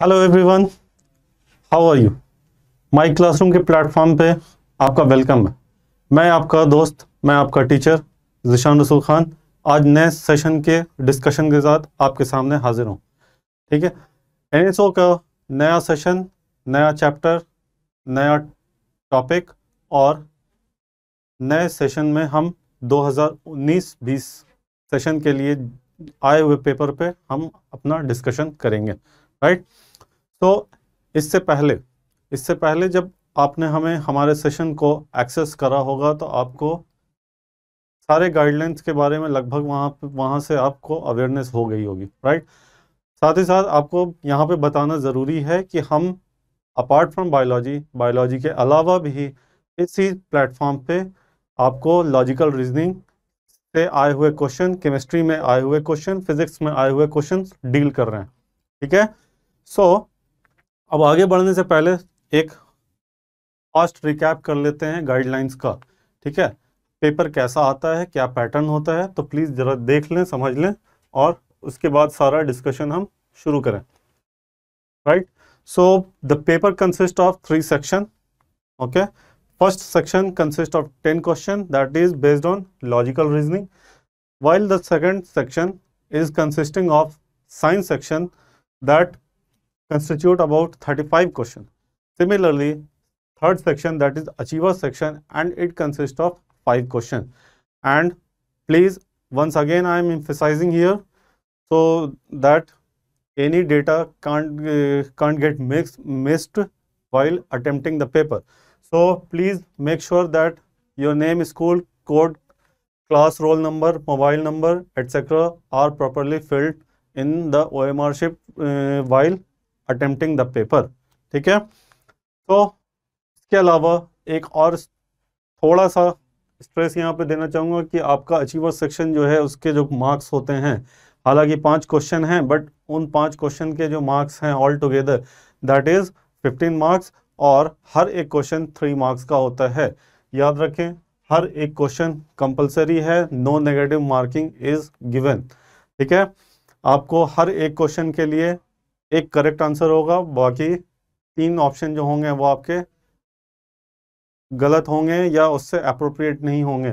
Hello everyone how are you my classroom के platform पे आपका वेलकम है मैं आपका दोस्त मैं आपका टीचर जिशान रसूल खान आज नए सेशन के डिस्कशन के साथ आपके सामने हाजिर हूँ ठीक है एन का नया सेशन नया चैप्टर नया टॉपिक और नए सेशन में हम 2019-20 सेशन के लिए आए हुए पेपर पे हम अपना डिस्कशन करेंगे राइट तो इससे पहले इससे पहले जब आपने हमें हमारे सेशन को एक्सेस करा होगा तो आपको सारे गाइडलाइंस के बारे में लगभग वहाँ वहाँ से आपको अवेयरनेस हो गई होगी राइट साथ ही साथ आपको यहाँ पे बताना ज़रूरी है कि हम अपार्ट फ्रॉम बायोलॉजी बायोलॉजी के अलावा भी इसी प्लेटफॉर्म पे आपको लॉजिकल रीजनिंग से आए हुए क्वेश्चन केमिस्ट्री में आए हुए क्वेश्चन फिजिक्स में आए हुए क्वेश्चन डील कर रहे हैं ठीक है सो so, अब आगे बढ़ने से पहले एक फास्ट रिकैप कर लेते हैं गाइडलाइंस का ठीक है पेपर कैसा आता है क्या पैटर्न होता है तो प्लीज़ ज़रा देख लें समझ लें और उसके बाद सारा डिस्कशन हम शुरू करें right so the paper consist of three section okay first section consist of ten question that is based on logical reasoning while the second section is consisting of science section that constitute about 35 questions. Similarly, third section that is achiever section and it consists of 5 questions. And please once again I am emphasizing here so that any data can't, uh, can't get mixed, missed while attempting the paper. So please make sure that your name, school, code, class roll number, mobile number, etc. are properly filled in the OMR ship uh, while attempting the paper ठीक है तो इसके अलावा एक और थोड़ा सा stress यहाँ पे देना चाहूँगा कि आपका अचीवर सेक्शन जो है उसके जो मार्क्स होते हैं हालांकि पांच क्वेश्चन हैं बट उन पांच क्वेश्चन के जो मार्क्स हैं all together that is fifteen marks और हर एक क्वेश्चन थ्री मार्क्स का होता है याद रखें हर एक क्वेश्चन कंपलसरी है no negative marking is given ठीक है आपको हर एक क्वेश्चन के लिए एक करेक्ट आंसर होगा बाकी तीन ऑप्शन जो होंगे वो आपके गलत होंगे या उससे अप्रोप्रिएट नहीं होंगे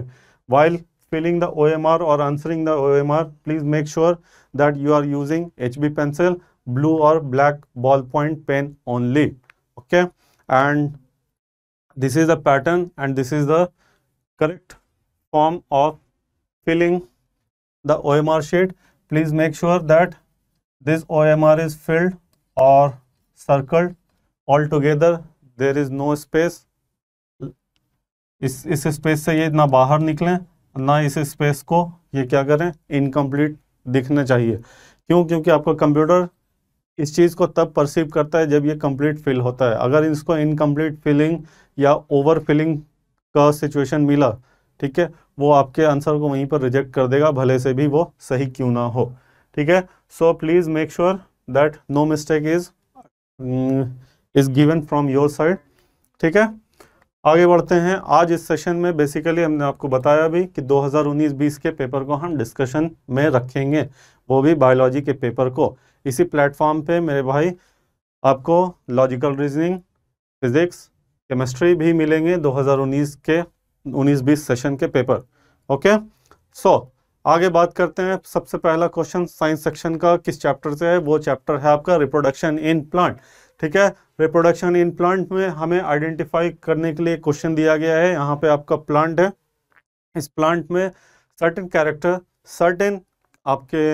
while filling the O M R और answering the O M R please make sure that you are using H B pencil blue और black ball point pen only okay and this is the pattern and this is the correct form of filling the O M R sheet please make sure that this OMR is filled or circled altogether there is no space इस इस space से ये ना बाहर निकलें ना इस space को ये क्या करें इनकम्प्लीट दिखना चाहिए क्यों क्योंकि आपका कंप्यूटर इस चीज़ को तब परसीव करता है जब ये कंप्लीट फिल होता है अगर इसको इनकम्प्लीट फिलिंग या ओवर फिलिंग का सिचुएशन मिला ठीक है वो आपके आंसर को वहीं पर रिजेक्ट कर देगा भले से भी वो सही क्यों ना हो ठीक है so please make sure that no mistake is is given from your side ठीक है आगे बढ़ते हैं आज इस सेशन में बेसिकली हमने आपको बताया भी कि 2019-20 के पेपर को हम डिस्कशन में रखेंगे वो भी बायोलॉजी के पेपर को इसी प्लेटफॉर्म पे मेरे भाई आपको लॉजिकल रीजनिंग फिजिक्स केमिस्ट्री भी मिलेंगे 2019 के 19-20 सेशन के पेपर ओके सो so, आगे बात करते हैं सबसे पहला क्वेश्चन साइंस सेक्शन का किस चैप्टर से है वो चैप्टर है आपका रिप्रोडक्शन इन प्लांट ठीक है रिप्रोडक्शन इन प्लांट में हमें आइडेंटिफाई करने के लिए क्वेश्चन दिया गया है यहाँ पे आपका प्लांट है इस प्लांट में सर्टेन कैरेक्टर सर्टेन आपके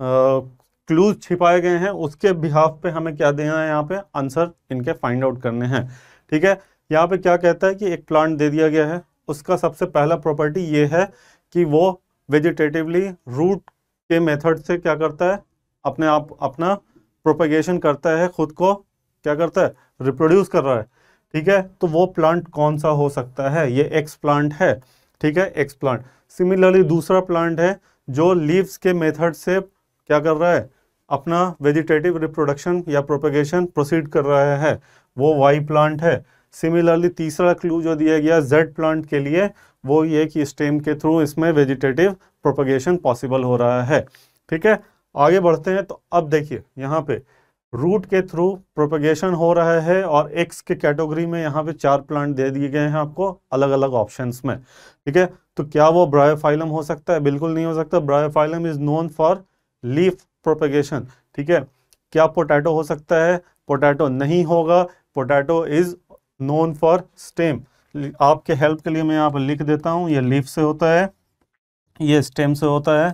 क्लूज छिपाए गए हैं उसके बिहाफ पे हमें क्या देना है यहाँ पे आंसर इनके फाइंड आउट करने हैं ठीक है यहाँ पे क्या कहता है कि एक प्लांट दे दिया गया है उसका सबसे पहला प्रॉपर्टी ये है कि वो वेजिटेटिवली रूट के मेथड से क्या करता है अपने आप अपना प्रोपेगेशन करता है खुद को क्या करता है रिप्रोड्यूस कर रहा है ठीक है तो वो प्लांट कौन सा हो सकता है ये एक्स प्लांट है ठीक है एक्स प्लांट सिमिलरली दूसरा प्लांट है जो लीव्स के मेथड से क्या कर रहा है अपना वेजिटेटिव रिप्रोडक्शन या प्रोपेगेशन प्रोसीड कर रहा है वो वाई प्लांट है सिमिलरली तीसरा क्लू जो दिया गया जेड प्लांट के लिए वो ये कि स्टेम के थ्रू इसमें वेजिटेटिव प्रोपगेशन पॉसिबल हो रहा है ठीक है आगे बढ़ते हैं तो अब देखिए यहाँ पे रूट के थ्रू प्रोपगेशन हो रहा है और एक्स के कैटेगरी में यहाँ पे चार प्लांट दे दिए गए हैं आपको अलग अलग ऑप्शंस में ठीक है तो क्या वो ब्रायोफाइलम हो सकता है बिल्कुल नहीं हो सकता bryophyllum is known for leaf propagation ठीक है क्या पोटैटो हो सकता है पोटैटो नहीं होगा potato is known for stem आपके हेल्प के लिए मैं यहाँ पर लिख देता हूँ ये लीफ से होता है ये स्टेम से होता है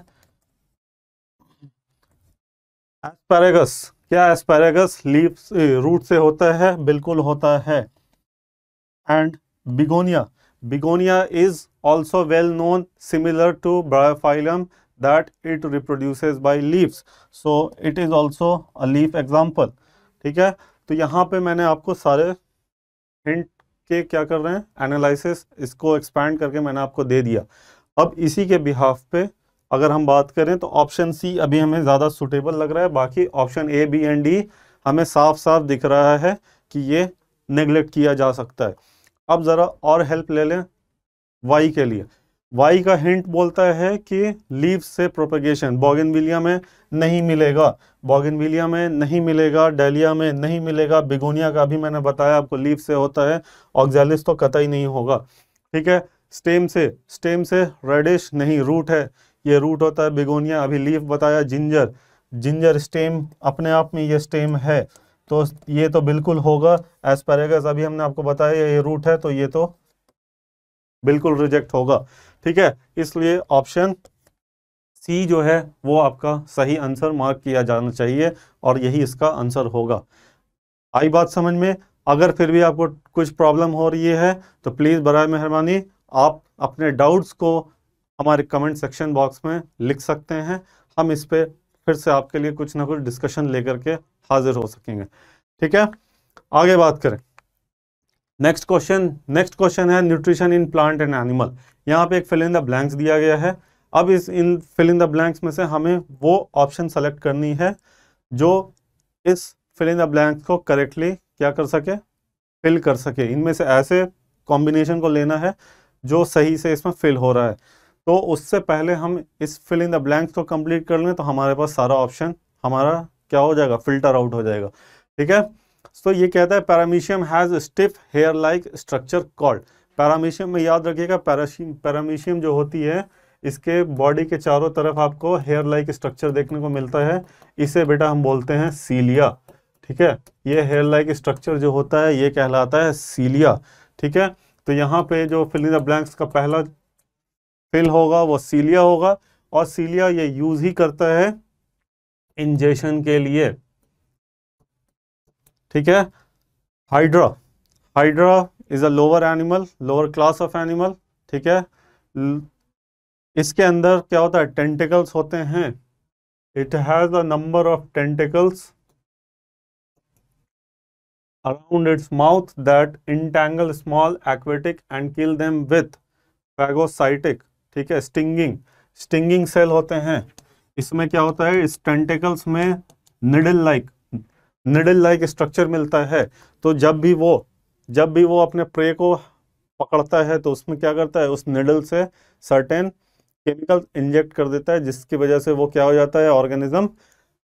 एस्पैरेगस क्या एस्पैरेगस लीफ रूट से होता है बिल्कुल होता है and begonia begonia is also well known similar to bryophyllum that it reproduces by leaves so it is also a leaf example ठीक है तो यहाँ पे मैंने आपको सारे हिंट के क्या कर रहे हैं एनालिसिस इसको एक्सपैंड करके मैंने आपको दे दिया अब इसी के बिहाफ पे अगर हम बात करें तो ऑप्शन सी अभी हमें ज़्यादा सुटेबल लग रहा है बाकी option A B and D हमें साफ साफ दिख रहा है कि ये नेग्लेक्ट किया जा सकता है अब ज़रा और हेल्प ले लें वाई के लिए वाई का हिंट बोलता है कि लीव से प्रोपेगेशन बॉगेनविलिया में नहीं मिलेगा बॉगेनविलिया में नहीं मिलेगा डेलिया में नहीं मिलेगा बिगोनिया का भी मैंने बताया आपको लीव से होता है ऑक्जेलिस तो कतई नहीं होगा ठीक है स्टेम से स्टेम से रेडिश नहीं रूट है ये रूट होता है बिगोनिया अभी लीव बताया जिंजर जिंजर स्टेम अपने आप में ये स्टेम है तो ये तो बिल्कुल होगा पर अभी हमने आपको बताया ये रूट है तो ये तो बिल्कुल रिजेक्ट होगा ठीक है इसलिए ऑप्शन सी जो है वो आपका सही आंसर मार्क किया जाना चाहिए और यही इसका आंसर होगा आई बात समझ में अगर फिर भी आपको कुछ प्रॉब्लम हो रही है तो प्लीज़ बर मेहरबानी आप अपने डाउट्स को हमारे कमेंट सेक्शन बॉक्स में लिख सकते हैं हम इस पर फिर से आपके लिए कुछ ना कुछ डिस्कशन लेकर के हाजिर हो सकेंगे ठीक है आगे बात करें नेक्स्ट क्वेश्चन नेक्स्ट क्वेश्चन है nutrition in plant and animal यहाँ पे एक फिल इन द ब्लैंक्स दिया गया है अब इस इन फिल इन द ब्लैंक्स में से हमें वो ऑप्शन सेलेक्ट करनी है जो इस फिल इन द ब्लैंक्स को करेक्टली क्या कर सके फिल कर सके इनमें से ऐसे कॉम्बिनेशन को लेना है जो सही से इसमें फिल हो रहा है तो उससे पहले हम इस फिल इन द ब्लैंक्स को कंप्लीट कर लें तो हमारे पास सारा ऑप्शन हमारा क्या हो जाएगा फिल्टर आउट हो जाएगा ठीक है तो ये कहता है paramecium has stiff hair like structure called paramecium में याद रखिएगा पैराशियम पैरामीशियम जो होती है इसके बॉडी के चारों तरफ आपको हेयर लाइक स्ट्रक्चर देखने को मिलता है इसे बेटा हम बोलते हैं सीलिया ठीक है ये हेयर लाइक स्ट्रक्चर जो होता है ये कहलाता है सीलिया ठीक है तो यहाँ पे जो फिलिंग द ब्लैंक्स का पहला फिल होगा वो सीलिया होगा और सीलिया ये यूज ही करता है इंजेशन के लिए ठीक है hydra hydra is a lower animal lower class of animal ठीक है इसके अंदर क्या होता है टेंटिकल्स होते हैं it has a number of tentacles around its mouth that entangle small aquatic and kill them with phagocytic ठीक है स्टिंगिंग स्टिंगिंग सेल होते हैं इसमें क्या होता है इस टेंटिकल्स में needle like needle like structure मिलता है तो जब भी वो जब भी वो अपने प्रे को पकड़ता है तो उसमें क्या करता है उस निडल से सर्टेन केमिकल इंजेक्ट कर देता है जिसकी वजह से वो क्या हो जाता है ऑर्गेनिज्म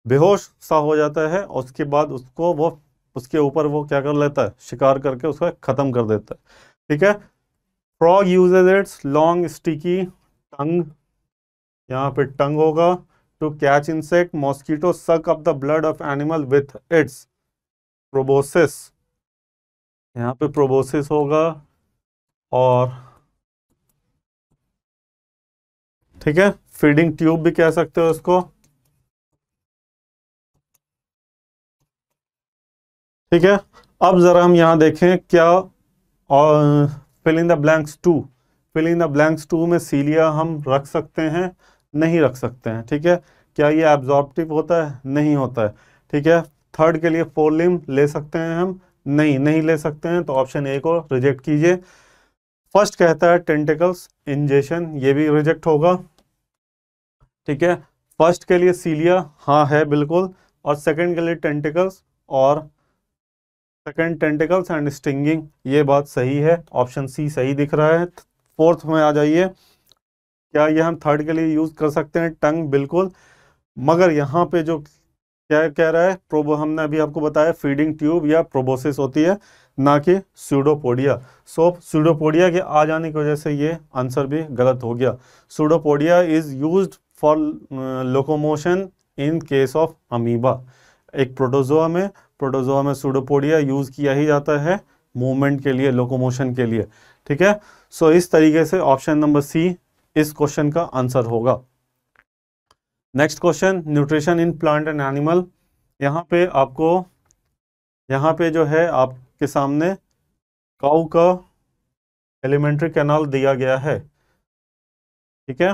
बेहोश सा हो जाता है उसके बाद उसको वो उसके ऊपर वो क्या कर लेता है शिकार करके उसको ख़त्म कर देता है ठीक है frog use its long sticky tongue यहाँ पे टंग होगा to catch insect mosquito suck up the blood of animal with its proboscis यहाँ पे प्रोबोसिस होगा और ठीक है फीडिंग ट्यूब भी कह सकते हो इसको ठीक है अब जरा हम यहां देखें क्या और filling the blanks two filling the blanks two में सीलिया हम रख सकते हैं नहीं रख सकते हैं ठीक है क्या ये एब्जॉर्बिव होता है नहीं होता है ठीक है थर्ड के लिए फोर लिम ले सकते हैं हम नहीं नहीं ले सकते हैं तो ऑप्शन ए को रिजेक्ट कीजिए फर्स्ट कहता है टेंटिकल्स इंजेशन ये भी रिजेक्ट होगा ठीक है फर्स्ट के लिए सीलिया हाँ है बिल्कुल और सेकंड के लिए टेंटिकल्स और सेकंड टेंटिकल्स एंड स्टिंगिंग ये बात सही है ऑप्शन सी सही दिख रहा है फोर्थ में आ जाइए क्या ये हम थर्ड के लिए यूज़ कर सकते हैं टंग बिल्कुल मगर यहाँ पे जो क्या कह रहा है प्रोबो हमने अभी आपको बताया फीडिंग ट्यूब या प्रोबोसिस होती है ना कि सूडोपोडिया सो सूडोपोडिया के आ जाने की वजह से ये आंसर भी गलत हो गया pseudopodia is use for locomotion in case of amoeba एक प्रोटोजोआ में प्रोटोजोआ में सूडोपोडिया यूज़ किया ही जाता है मूवमेंट के लिए लोकोमोशन के लिए ठीक है सो so, इस तरीके से ऑप्शन नंबर सी इस क्वेश्चन का आंसर होगा next question nutrition in plant and animal यहाँ पे आपको यहाँ पे जो है आपके सामने काउ का एलिमेंट्री कैनाल दिया गया है ठीक है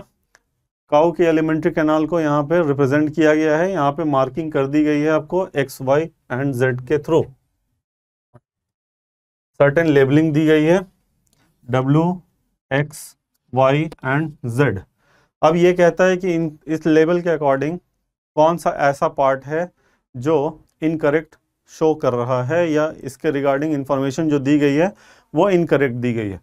काउ के एलिमेंट्री कैनाल को यहाँ पे रिप्रेजेंट किया गया है यहाँ पे मार्किंग कर दी गई है आपको एक्स वाई एंड जेड के थ्रू सर्टेन लेबलिंग दी गई है W X Y and Z अब ये कहता है कि इन इस लेबल के अकॉर्डिंग कौन सा ऐसा पार्ट है जो इनकरेक्ट शो कर रहा है या इसके रिगार्डिंग इंफॉर्मेशन जो दी गई है वो इनकरेक्ट दी गई है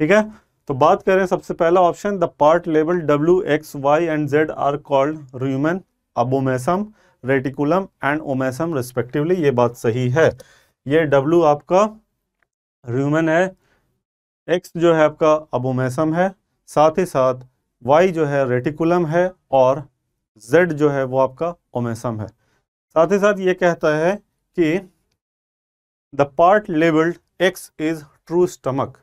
ठीक है तो बात करें सबसे पहला option the part label W X Y and Z are called rumen abomasum reticulum and omasum respectively ये बात सही है ये डब्ल्यू आपका रूमन है एक्स जो है आपका अबोमैसम है साथ ही साथ वाई जो है रेटिकुलम है और जेड जो है वो आपका ओमेसम है साथ ही साथ ये कहता है कि the part labelled X is true stomach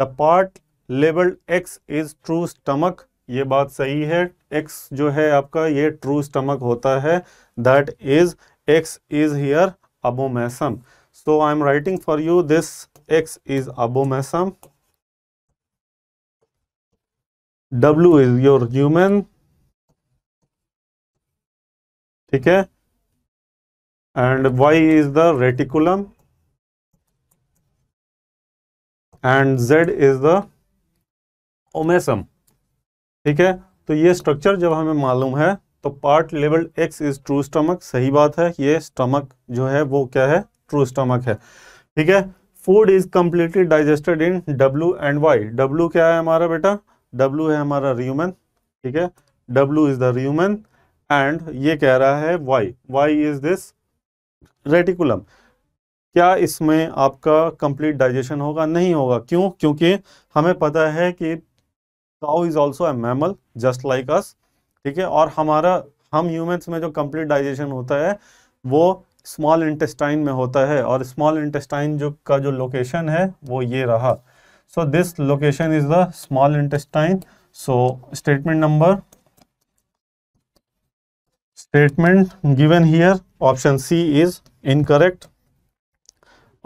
the part labelled X is true stomach ये बात सही है एक्स जो है आपका ये ट्रू स्टमक होता है that is X is here abomasum so I am writing for you this X is abomasum W is your human ठीक है and Y is the reticulum and Z is the omasum ठीक है तो ये structure जब हमें मालूम है तो part level X is true stomach सही बात है ये स्टमक जो है वो क्या है ट्रू स्टमक है ठीक है food is completely digested in W and Y W क्या है हमारा बेटा W है हमारा र्यूमन ठीक है W is the rumen and ये कह रहा है Y Y is this reticulum क्या इसमें आपका कंप्लीट डाइजेशन होगा नहीं होगा क्यों क्योंकि हमें पता है कि cow is also a mammal just like us ठीक है और हमारा हम ह्यूमन्स में जो कंप्लीट डाइजेशन होता है वो स्मॉल इंटेस्टाइन में होता है और स्मॉल इंटेस्टाइन जो का जो लोकेशन है वो ये रहा so this location is the small intestine so statement number statement given here option c is incorrect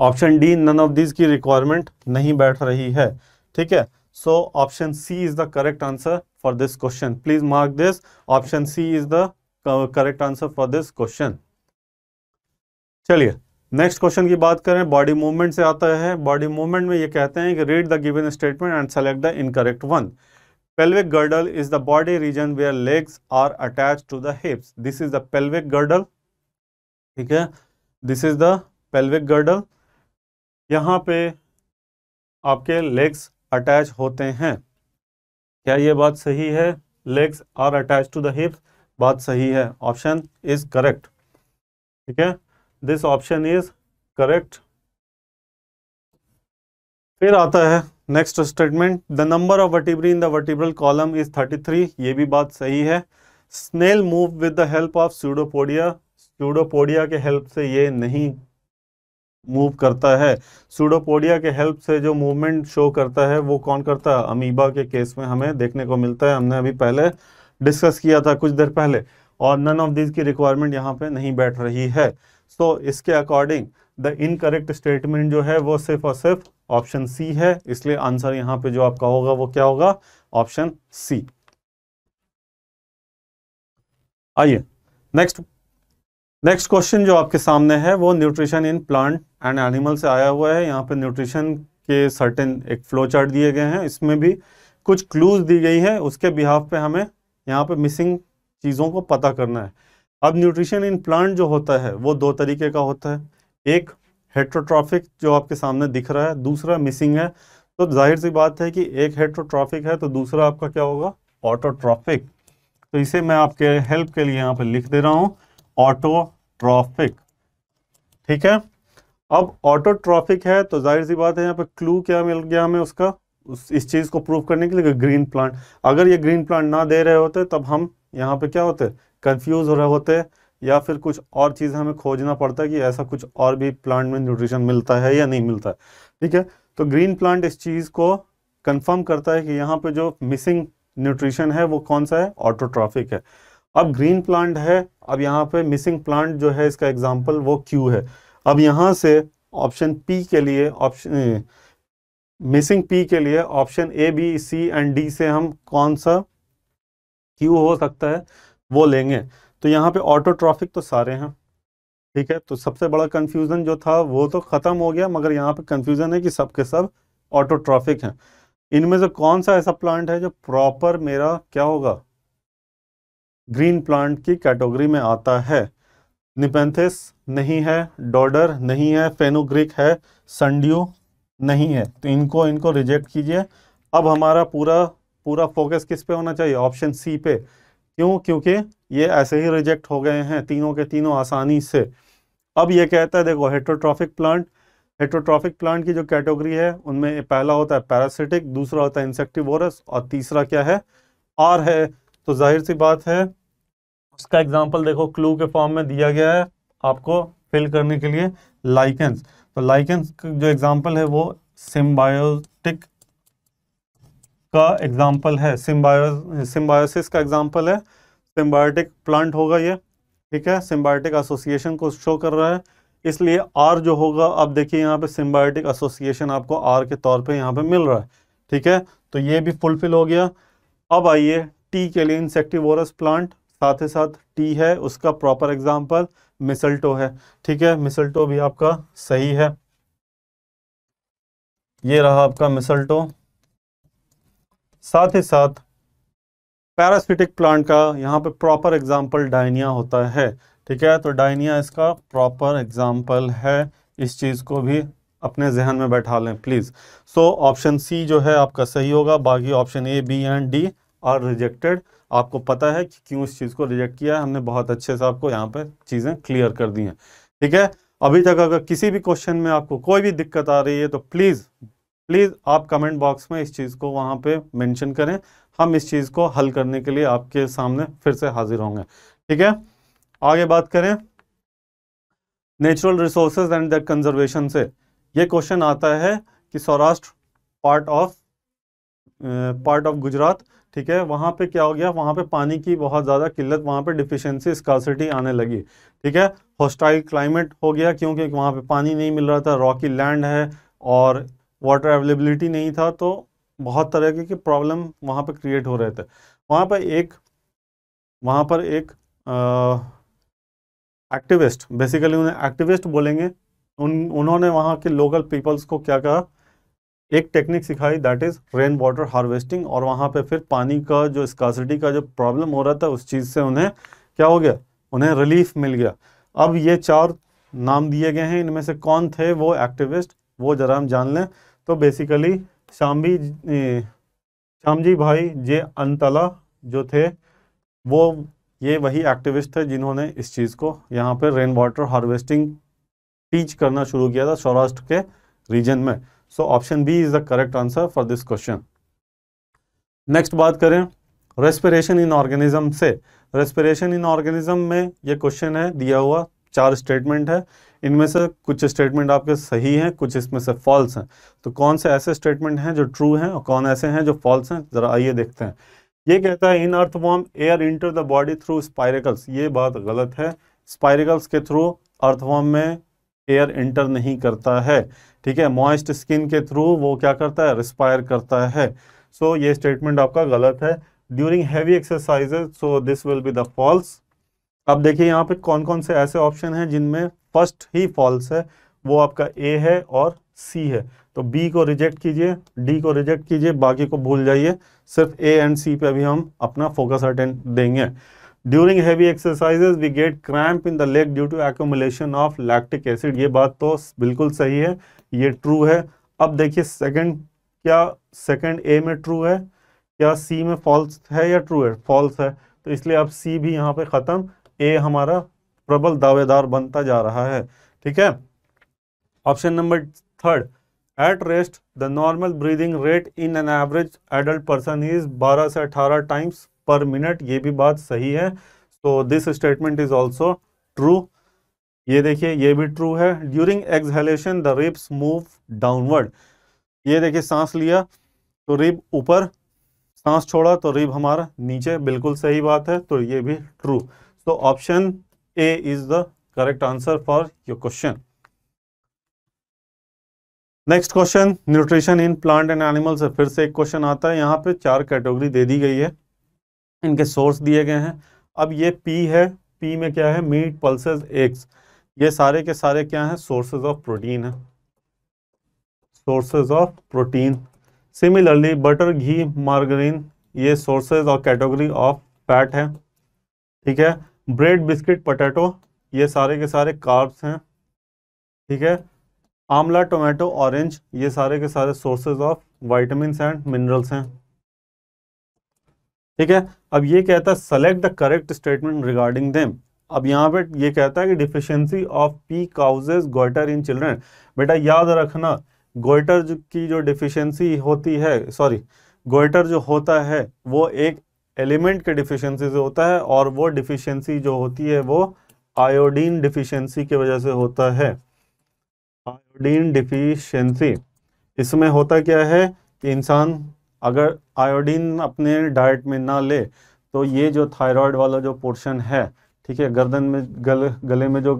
option D none of these की रिक्वायरमेंट नहीं बैठ रही है ठीक है so option C is the correct answer for this question please mark this option C is the correct answer for this question चलिए next question की बात करें बॉडी मूवमेंट से आता है बॉडी मूवमेंट में ये कहते हैं कि read the given statement and select the incorrect one pelvic girdle is the body region where legs are attach to the hips this is the pelvic girdle ठीक है this is the pelvic girdle यहाँ पे आपके legs attach होते हैं क्या ये बात सही है legs are attach to the hips बात सही है ऑप्शन इज करेक्ट ठीक है दिस ऑप्शन इज करेक्ट फिर आता है next statement the number of vertebrae in the vertebral column is 33 ये भी बात सही है snail move with the help of pseudopodia pseudopodia के हेल्प से ये नहीं मूव करता है सूडोपोडिया के हेल्प से जो मूवमेंट शो करता है वो कौन करता है अमीबा के केस में हमें देखने को मिलता है हमने अभी पहले डिस्कस किया था कुछ देर पहले और नन ऑफ दिस की रिक्वायरमेंट यहाँ पे नहीं बैठ रही है सो so, इसके अकॉर्डिंग द इनकरेक्ट स्टेटमेंट जो है वो सिर्फ और सिर्फ ऑप्शन सी है इसलिए आंसर यहाँ पे जो आपका होगा वो क्या होगा ऑप्शन सी आइए नेक्स्ट नेक्स्ट क्वेश्चन जो आपके सामने है वो nutrition in plant and animal से आया हुआ है यहाँ पे न्यूट्रिशन के सर्टेन एक फ्लो चार्ट दिए गए हैं इसमें भी कुछ क्लूज दी गई है उसके बिहाफ पे हमें यहाँ पे मिसिंग चीज़ों को पता करना है अब न्यूट्रिशन इन प्लांट जो होता है वो दो तरीके का होता है एक हेट्रोट्रॉफिक जो आपके सामने दिख रहा है दूसरा मिसिंग है तो जाहिर सी बात है कि एक हेट्रोट्रॉफिक है तो दूसरा आपका क्या होगा ऑटोट्रॉफिक तो इसे मैं आपके हेल्प के लिए यहाँ पर लिख दे रहा हूँ ऑटोट्रॉफिक ठीक है अब ऑटोट्रॉफिक है तो जाहिर सी बात है यहाँ पर क्लू क्या मिल गया हमें उसका उस इस चीज़ को प्रूव करने के लिए ग्रीन प्लांट अगर ये ग्रीन प्लांट ना दे रहे होते तब हम यहाँ पे क्या होते कंफ्यूज हो रहे होते या फिर कुछ और चीज़ हमें खोजना पड़ता है कि ऐसा कुछ और भी प्लांट में न्यूट्रिशन मिलता है या नहीं मिलता है ठीक है तो ग्रीन प्लांट इस चीज़ को कंफर्म करता है कि यहाँ पे जो मिसिंग न्यूट्रिशन है वो कौन सा है ऑटोट्रॉफिक है अब ग्रीन प्लांट है अब यहाँ पे मिसिंग प्लांट जो है इसका एग्जाम्पल वो क्यू है अब यहाँ से ऑप्शन पी के लिए ऑप्शन मिसिंग पी के लिए option A B C and D से हम कौन सा क्यू हो सकता है वो लेंगे तो यहाँ पे ऑटोट्रॉफिक तो सारे हैं ठीक है तो सबसे बड़ा कन्फ्यूज़न जो था वो तो ख़त्म हो गया मगर यहाँ पे कन्फ्यूज़न है कि सब के सब ऑटोट्रॉफिक हैं इनमें से कौन सा ऐसा प्लांट है जो प्रॉपर मेरा क्या होगा ग्रीन प्लांट की कैटेगरी में आता है निपेंथिस नहीं है डॉडर नहीं है फेनोग्रिक है संड्यू नहीं है तो इनको इनको रिजेक्ट कीजिए अब हमारा पूरा पूरा फोकस किस पे होना चाहिए ऑप्शन सी पे क्यों क्योंकि ये ऐसे ही रिजेक्ट हो गए हैं तीनों के तीनों आसानी से अब ये कहता है देखो हेट्रोट्रॉफिक प्लांट हेट्रोट्रॉफिक प्लांट की जो कैटेगरी है उनमें पहला होता है पैरासिटिक दूसरा होता है इंसेक्टिवोरस और तीसरा क्या है आर है तो जाहिर सी बात है उसका एग्जाम्पल देखो क्लू के फॉर्म में दिया गया है आपको फिल करने के लिए लाइकेंस तो लाइकेंस जो एग्जाम्पल है वो सिम्बायोटिक का एग्जाम्पल है सिम्बायो सिम्बायोसिस का एग्जाम्पल है सिम्बायोटिक प्लांट होगा ये ठीक है सिम्बायोटिक एसोसिएशन को शो कर रहा है इसलिए आर जो होगा आप देखिए यहाँ पे सिम्बायोटिक एसोसिएशन आपको आर के तौर पे यहाँ पे मिल रहा है ठीक है तो ये भी फुलफिल हो गया अब आइए टी के लिए इंसेक्टिवोरस प्लांट साथ ही साथ टी है उसका प्रॉपर एग्जाम्पल मिसल्टो है ठीक है मिसल्टो भी आपका सही है ये रहा आपका मिसल्टो साथ ही साथ पैरासिटिक प्लांट का यहाँ पे प्रॉपर एग्जाम्पल डायनिया होता है ठीक है तो डायनिया इसका प्रॉपर एग्जाम्पल है इस चीज़ को भी अपने जहन में बैठा लें प्लीज़ सो ऑप्शन सी जो है आपका सही होगा बाकी option A B and D are rejected आपको पता है कि क्यों इस चीज़ को रिजेक्ट किया है हमने बहुत अच्छे से आपको यहाँ पे चीज़ें क्लियर कर दी हैं ठीक है अभी तक अगर किसी भी क्वेश्चन में आपको कोई भी दिक्कत आ रही है तो प्लीज़ प्लीज़ आप कमेंट बॉक्स में इस चीज़ को वहाँ पे मेंशन करें हम इस चीज़ को हल करने के लिए आपके सामने फिर से हाजिर होंगे ठीक है आगे बात करें natural resources and the conservation से ये क्वेश्चन आता है कि Saurashtra part of part of Gujarat ठीक है वहाँ पे क्या हो गया वहाँ पे पानी की बहुत ज़्यादा किल्लत वहाँ पे डिफिशेंसी स्कॉसिटी आने लगी ठीक है हॉस्टाइल क्लाइमेट हो गया क्योंकि वहाँ पे पानी नहीं मिल रहा था रॉकी लैंड है और वाटर अवेलेबिलिटी नहीं था तो बहुत तरह के प्रॉब्लम वहाँ पर क्रिएट हो रहे थे वहाँ पर एक वहाँ पर एक एक्टिविस्ट बेसिकली उन्हें एक्टिविस्ट बोलेंगे उन उन्होंने वहाँ के लोकल पीपल्स को क्या कहा एक टेक्निक सिखाई that is rain water harvesting और वहाँ पे फिर पानी का जो स्कासिटी का जो प्रॉब्लम हो रहा था उस चीज़ से उन्हें क्या हो गया उन्हें रिलीफ मिल गया अब ये चार नाम दिए गए हैं इनमें से कौन थे वो एक्टिविस्ट वो ज़रा हम जान लें तो बेसिकली शामवी श्यामजी भाई जे अंतला जो थे वो ये वही एक्टिविस्ट थे जिन्होंने इस चीज़ को यहाँ पे रेन वाटर हार्वेस्टिंग टीच करना शुरू किया था सौराष्ट्र के रीजन में so option B is the correct answer for this question next बात करें रेस्पिरेशन इन ऑर्गेनिज्म से रेस्पिरेशन इन ऑर्गेनिज्म में ये क्वेश्चन है दिया हुआ चार स्टेटमेंट है इनमें से कुछ स्टेटमेंट आपके सही हैं कुछ इसमें से फॉल्स हैं तो कौन से ऐसे स्टेटमेंट हैं जो ट्रू हैं और कौन ऐसे हैं जो फॉल्स हैं ज़रा आइए देखते हैं ये कहता है in earthworm air enter the body through spiracles ये बात गलत है स्पाइरिकल्स के थ्रू वॉर्म में एयर इंटर नहीं करता है ठीक है मॉइस्ट स्किन के थ्रू वो क्या करता है रिस्पायर करता है सो so, ये स्टेटमेंट आपका गलत है during heavy exercises so this will be the false अब देखिए यहाँ पे कौन कौन से ऐसे ऑप्शन हैं जिनमें फर्स्ट ही फॉल्स है वो आपका ए है और सी है तो बी को रिजेक्ट कीजिए डी को रिजेक्ट कीजिए बाकी को भूल जाइए सिर्फ ए एंड सी पे अभी हम अपना फोकस अटेंड देंगे during heavy exercises we get cramp in the leg due to accumulation of lactic acid ये बात तो बिल्कुल सही है ये ट्रू है अब देखिए सेकेंड क्या सेकेंड ए में ट्रू है क्या सी में फॉल्स है या ट्रू है फॉल्स है तो इसलिए अब सी भी यहाँ पे ख़त्म ए हमारा प्रबल दावेदार बनता जा रहा है ठीक है option number third at rest the normal breathing rate in an average adult person is 12 से 18 टाइम्स पर मिनट ये भी बात सही है तो this statement is also true ये देखिए ये भी ट्रू है during exhalation the ribs move downward ये देखिए सांस लिया तो रिब ऊपर सांस छोड़ा तो रिब हमारा नीचे बिल्कुल सही बात है तो ये भी true so option A is the correct answer for your question next question nutrition in plant and animal से फिर से एक क्वेश्चन आता है यहाँ पे चार कैटेगरी दे दी गई है इनके सोर्स दिए गए हैं अब ये पी है पी में क्या है मीट पल्सेस एग्स ये सारे के सारे क्या हैं सोर्सेज ऑफ प्रोटीन है sources of protein similarly butter ghee margarine ये सोर्सेज और कैटेगरी ऑफ फैट है ठीक है ब्रेड बिस्किट पटेटो ये सारे के सारे कार्ब्स हैं ठीक है आमला टोमेटो ऑरेंज ये सारे के सारे sources of vitamins and minerals हैं ठीक है अब ये कहता है select the correct statement regarding them अब यहाँ पे ये कहता है कि deficiency of P causes goiter in children बेटा याद रखना गोइटर की जो डिफिशियंसी होती है सॉरी गोइटर जो होता है वो एक एलिमेंट के डिफिशेंसी से होता है और वो डिफिशेंसी जो होती है वो आयोडीन डिफिशेंसी की वजह से होता है आयोडीन डिफिशेंसी इसमें होता क्या है कि इंसान अगर आयोडीन अपने डाइट में ना ले तो ये जो थायराइड वाला जो पोर्शन है ठीक है गर्दन में गले गले में जो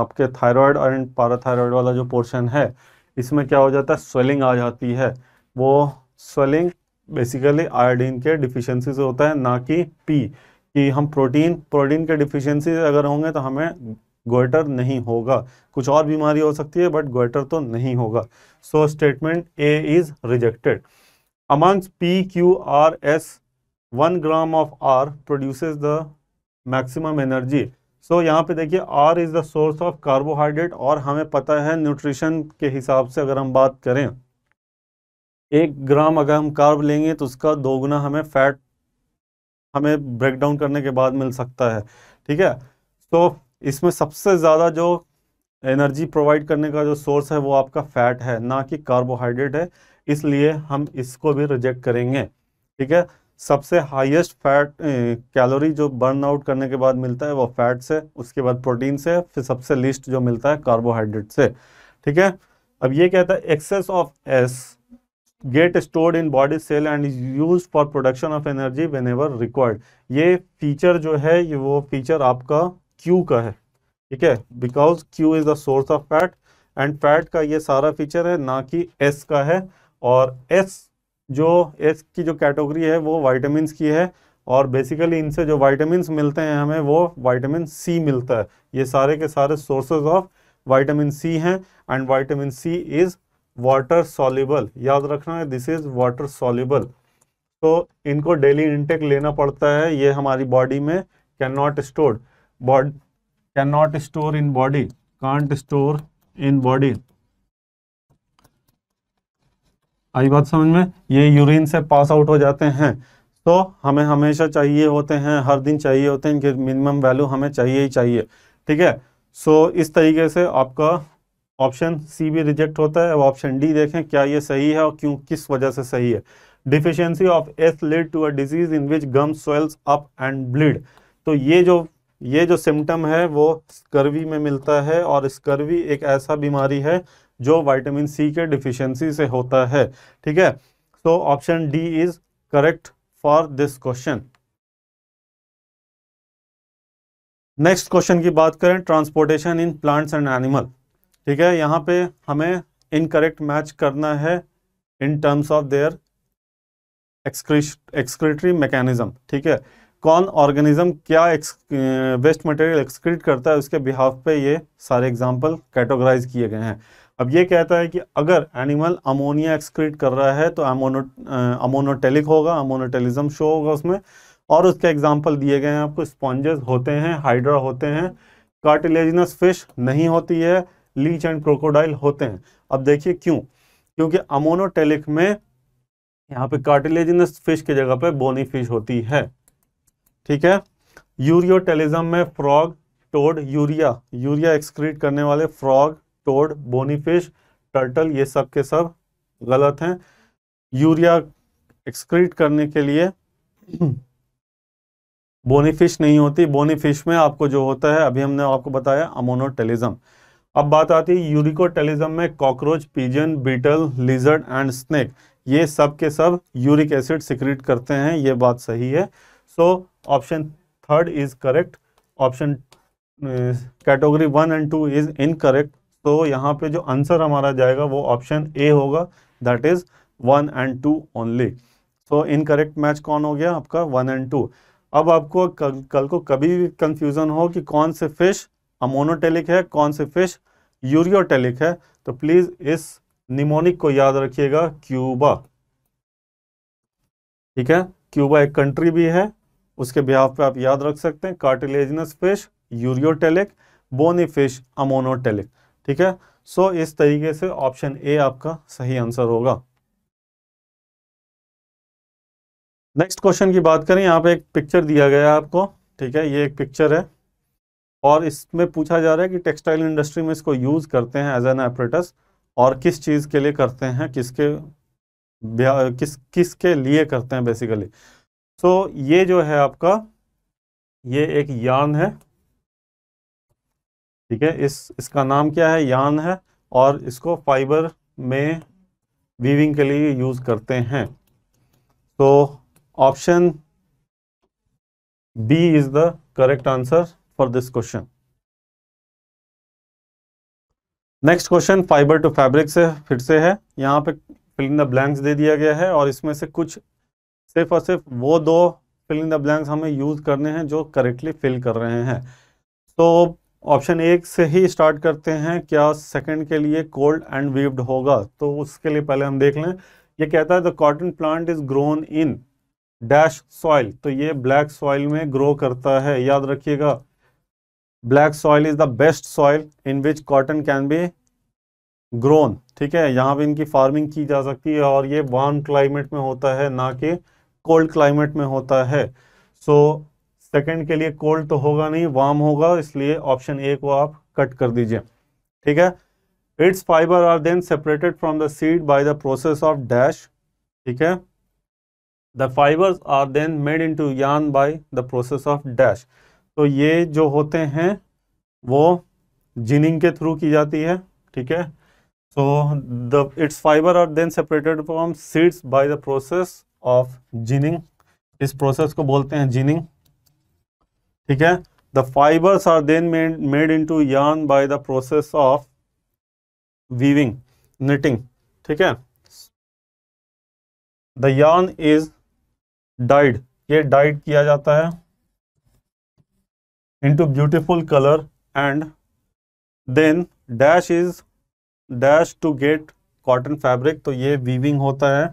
आपके थायराइड एंड पाराथायरॉयड वाला जो पोर्शन है इसमें क्या हो जाता है स्वेलिंग आ जाती है वो स्वेलिंग बेसिकली आयोडीन के डिफिशियंसी से होता है ना कि पी कि हम प्रोटीन प्रोटीन के डिफिशियंसी अगर होंगे तो हमें गोइटर नहीं होगा कुछ और बीमारी हो सकती है बट गोइटर तो नहीं होगा so statement A is rejected amongst P Q R S one gram of R produces the maximum energy so so, यहाँ पे देखिए R is the source of carbohydrate और हमें पता है न्यूट्रिशन के हिसाब से अगर हम बात करें एक ग्राम अगर हम कार्ब लेंगे तो उसका दोगुना हमें फैट हमें ब्रेक डाउन करने के बाद मिल सकता है ठीक है तो इसमें सबसे ज़्यादा जो एनर्जी प्रोवाइड करने का जो सोर्स है वो आपका फैट है ना कि कार्बोहाइड्रेट है इसलिए हम इसको भी रिजेक्ट करेंगे ठीक है सबसे हाईएस्ट फैट कैलोरी जो बर्न आउट करने के बाद मिलता है वो फैट से उसके बाद प्रोटीन से फिर सबसे लिस्ट जो मिलता है कार्बोहाइड्रेट से ठीक है अब ये कहता है excess of S get stored in body cell and is use for production of energy whenever required ये फीचर जो है ये वो फीचर आपका क्यू का है ठीक है because Q is the source of fat and fat का ये सारा फीचर है ना कि एस का है और एस जो एस की जो कैटेगरी है वो वाइटामस की है और बेसिकली इनसे जो वाइटामस मिलते हैं हमें वो वाइटामिन सी मिलता है ये सारे के सारे सोर्सेज ऑफ वाइटामिन सी हैं and vitamin C is water soluble याद रखना है दिस इज वाटर सॉल्यूबल तो इनको डेली इनटेक लेना पड़ता है ये हमारी बॉडी में can not store can not store in body can't store in body आई बात समझ में ये यूरिन से पास आउट हो जाते हैं तो हमें हमेशा चाहिए होते हैं हर दिन चाहिए होते हैं इनके मिनिमम वैल्यू हमें चाहिए ही चाहिए ठीक है सो so, इस तरीके से आपका ऑप्शन सी भी रिजेक्ट होता है अब ऑप्शन डी देखें क्या ये सही है और क्यों किस वजह से सही है deficiency of S lead to a disease in which gum swells up and bleed तो ये जो ये जो सिम्टम है वो स्कर्वी में मिलता है और स्कर्वी एक ऐसा बीमारी है जो वाइटामिन सी के डिफिशियंसी से होता है ठीक है तो option D is correct for this question next question की बात करें transportation in plants and animal ठीक है यहाँ पे हमें इनकरेक्ट मैच करना है in terms of their excretory mechanism ठीक है कौन ऑर्गेनिज्म क्या वेस्ट मटेरियल एक्सक्रीट करता है उसके बिहाफ पे ये सारे एग्जांपल कैटेगराइज किए गए हैं अब ये कहता है कि अगर एनिमल अमोनिया एक्सक्रीट कर रहा है तो अमोनो अमोनोटेलिक होगा अमोनोटेलिज्म शो होगा उसमें और उसके एग्जाम्पल दिए गए हैं आपको स्पॉन्जेस होते हैं हाइड्रा होते हैं कार्टिलेजनस फिश नहीं होती है लीच एंड क्रोकोडाइल होते हैं अब देखिए क्यों क्योंकि अमोनोटेलिक में यहाँ पे कार्टिलेजिनस फिश की जगह पे बोनी फिश होती है ठीक है यूरियोटेलिज्म में frog toad urea urea excrete करने वाले frog toad bony fish turtle ये सब के सब गलत हैं यूरिया एक्सक्रीट करने के लिए बोनी फिश नहीं होती बोनी फिश में आपको जो होता है अभी हमने आपको बताया अमोनोटेलिज्म अब बात आती है यूरिकोटेलिज्म में cockroach pigeon beetle lizard and snake ये सब के सब यूरिक एसिड सिक्रिट करते हैं ये बात सही है so option third is correct option category one and two is incorrect तो यहाँ पे जो आंसर हमारा जाएगा वो ऑप्शन ए होगा that is one and two only so incorrect match कौन हो गया आपका वन एंड टू अब आपको कल को कभी भी कन्फ्यूज़न हो कि कौन से फिश अमोनोटेलिक है कौन सी फिश यूरियोटेलिक है तो प्लीज़ इस निमोनिक को याद रखिएगा क्यूबा ठीक है क्यूबा एक कंट्री भी है उसके बिहाव पे आप याद रख सकते हैं cartilaginous fish ureotelic bony fish ammonotelic ठीक है सो so, इस तरीके से ऑप्शन ए आपका सही आंसर होगा नेक्स्ट क्वेश्चन की बात करें यहाँ पे एक पिक्चर दिया गया है आपको ठीक है ये एक पिक्चर है और इसमें पूछा जा रहा है कि टेक्सटाइल इंडस्ट्री में इसको यूज़ करते हैं एज एन एपरेटस और किस चीज़ के लिए करते हैं किसके किस किसके लिए करते हैं बेसिकली सो so, ये जो है आपका ये एक यान है ठीक है इस इसका नाम क्या है यान है और इसको फाइबर में वीविंग के लिए यूज़ करते हैं तो option B is the correct answer for this question next question fibre to fabric से फिर से है यहाँ पे फिलिंग द ब्लैंक्स दे दिया गया है और इसमें से कुछ सिर्फ और सिर्फ वो दो फिलिंग द ब्लैंक्स हमें यूज़ करने हैं जो करेक्टली फिल कर रहे हैं तो ऑप्शन एक से ही स्टार्ट करते हैं क्या सेकंड के लिए कोल्ड एंड वीव्ड होगा तो उसके लिए पहले हम देख लें ये कहता है the cotton plant is grown in dash soil तो ये ब्लैक सॉइल में ग्रो करता है याद रखिएगा black soil is the best soil in which cotton can be grown ठीक है यहाँ पे इनकी फार्मिंग की जा सकती है और ये वार्म क्लाइमेट में होता है ना कि कोल्ड क्लाइमेट में होता है सो so, सेकेंड के लिए कोल्ड तो होगा नहीं वार्म होगा इसलिए ऑप्शन ए को आप कट कर दीजिए ठीक है its fibre are then separated from the seed by the process of dash ठीक है the fibres are then made into yarn by the process of dash तो ये जो होते हैं वो जिनिंग के थ्रू की जाती है ठीक है so the its fibre are then separated from seeds by the process of ginning इस प्रोसेस को बोलते हैं जीनिंग ठीक है the fibres are then made into yarn by the process of weaving knitting ठीक है द यान is died ये डाइड किया जाता है into beautiful color and then dash is dash to get cotton fabric तो ये weaving होता है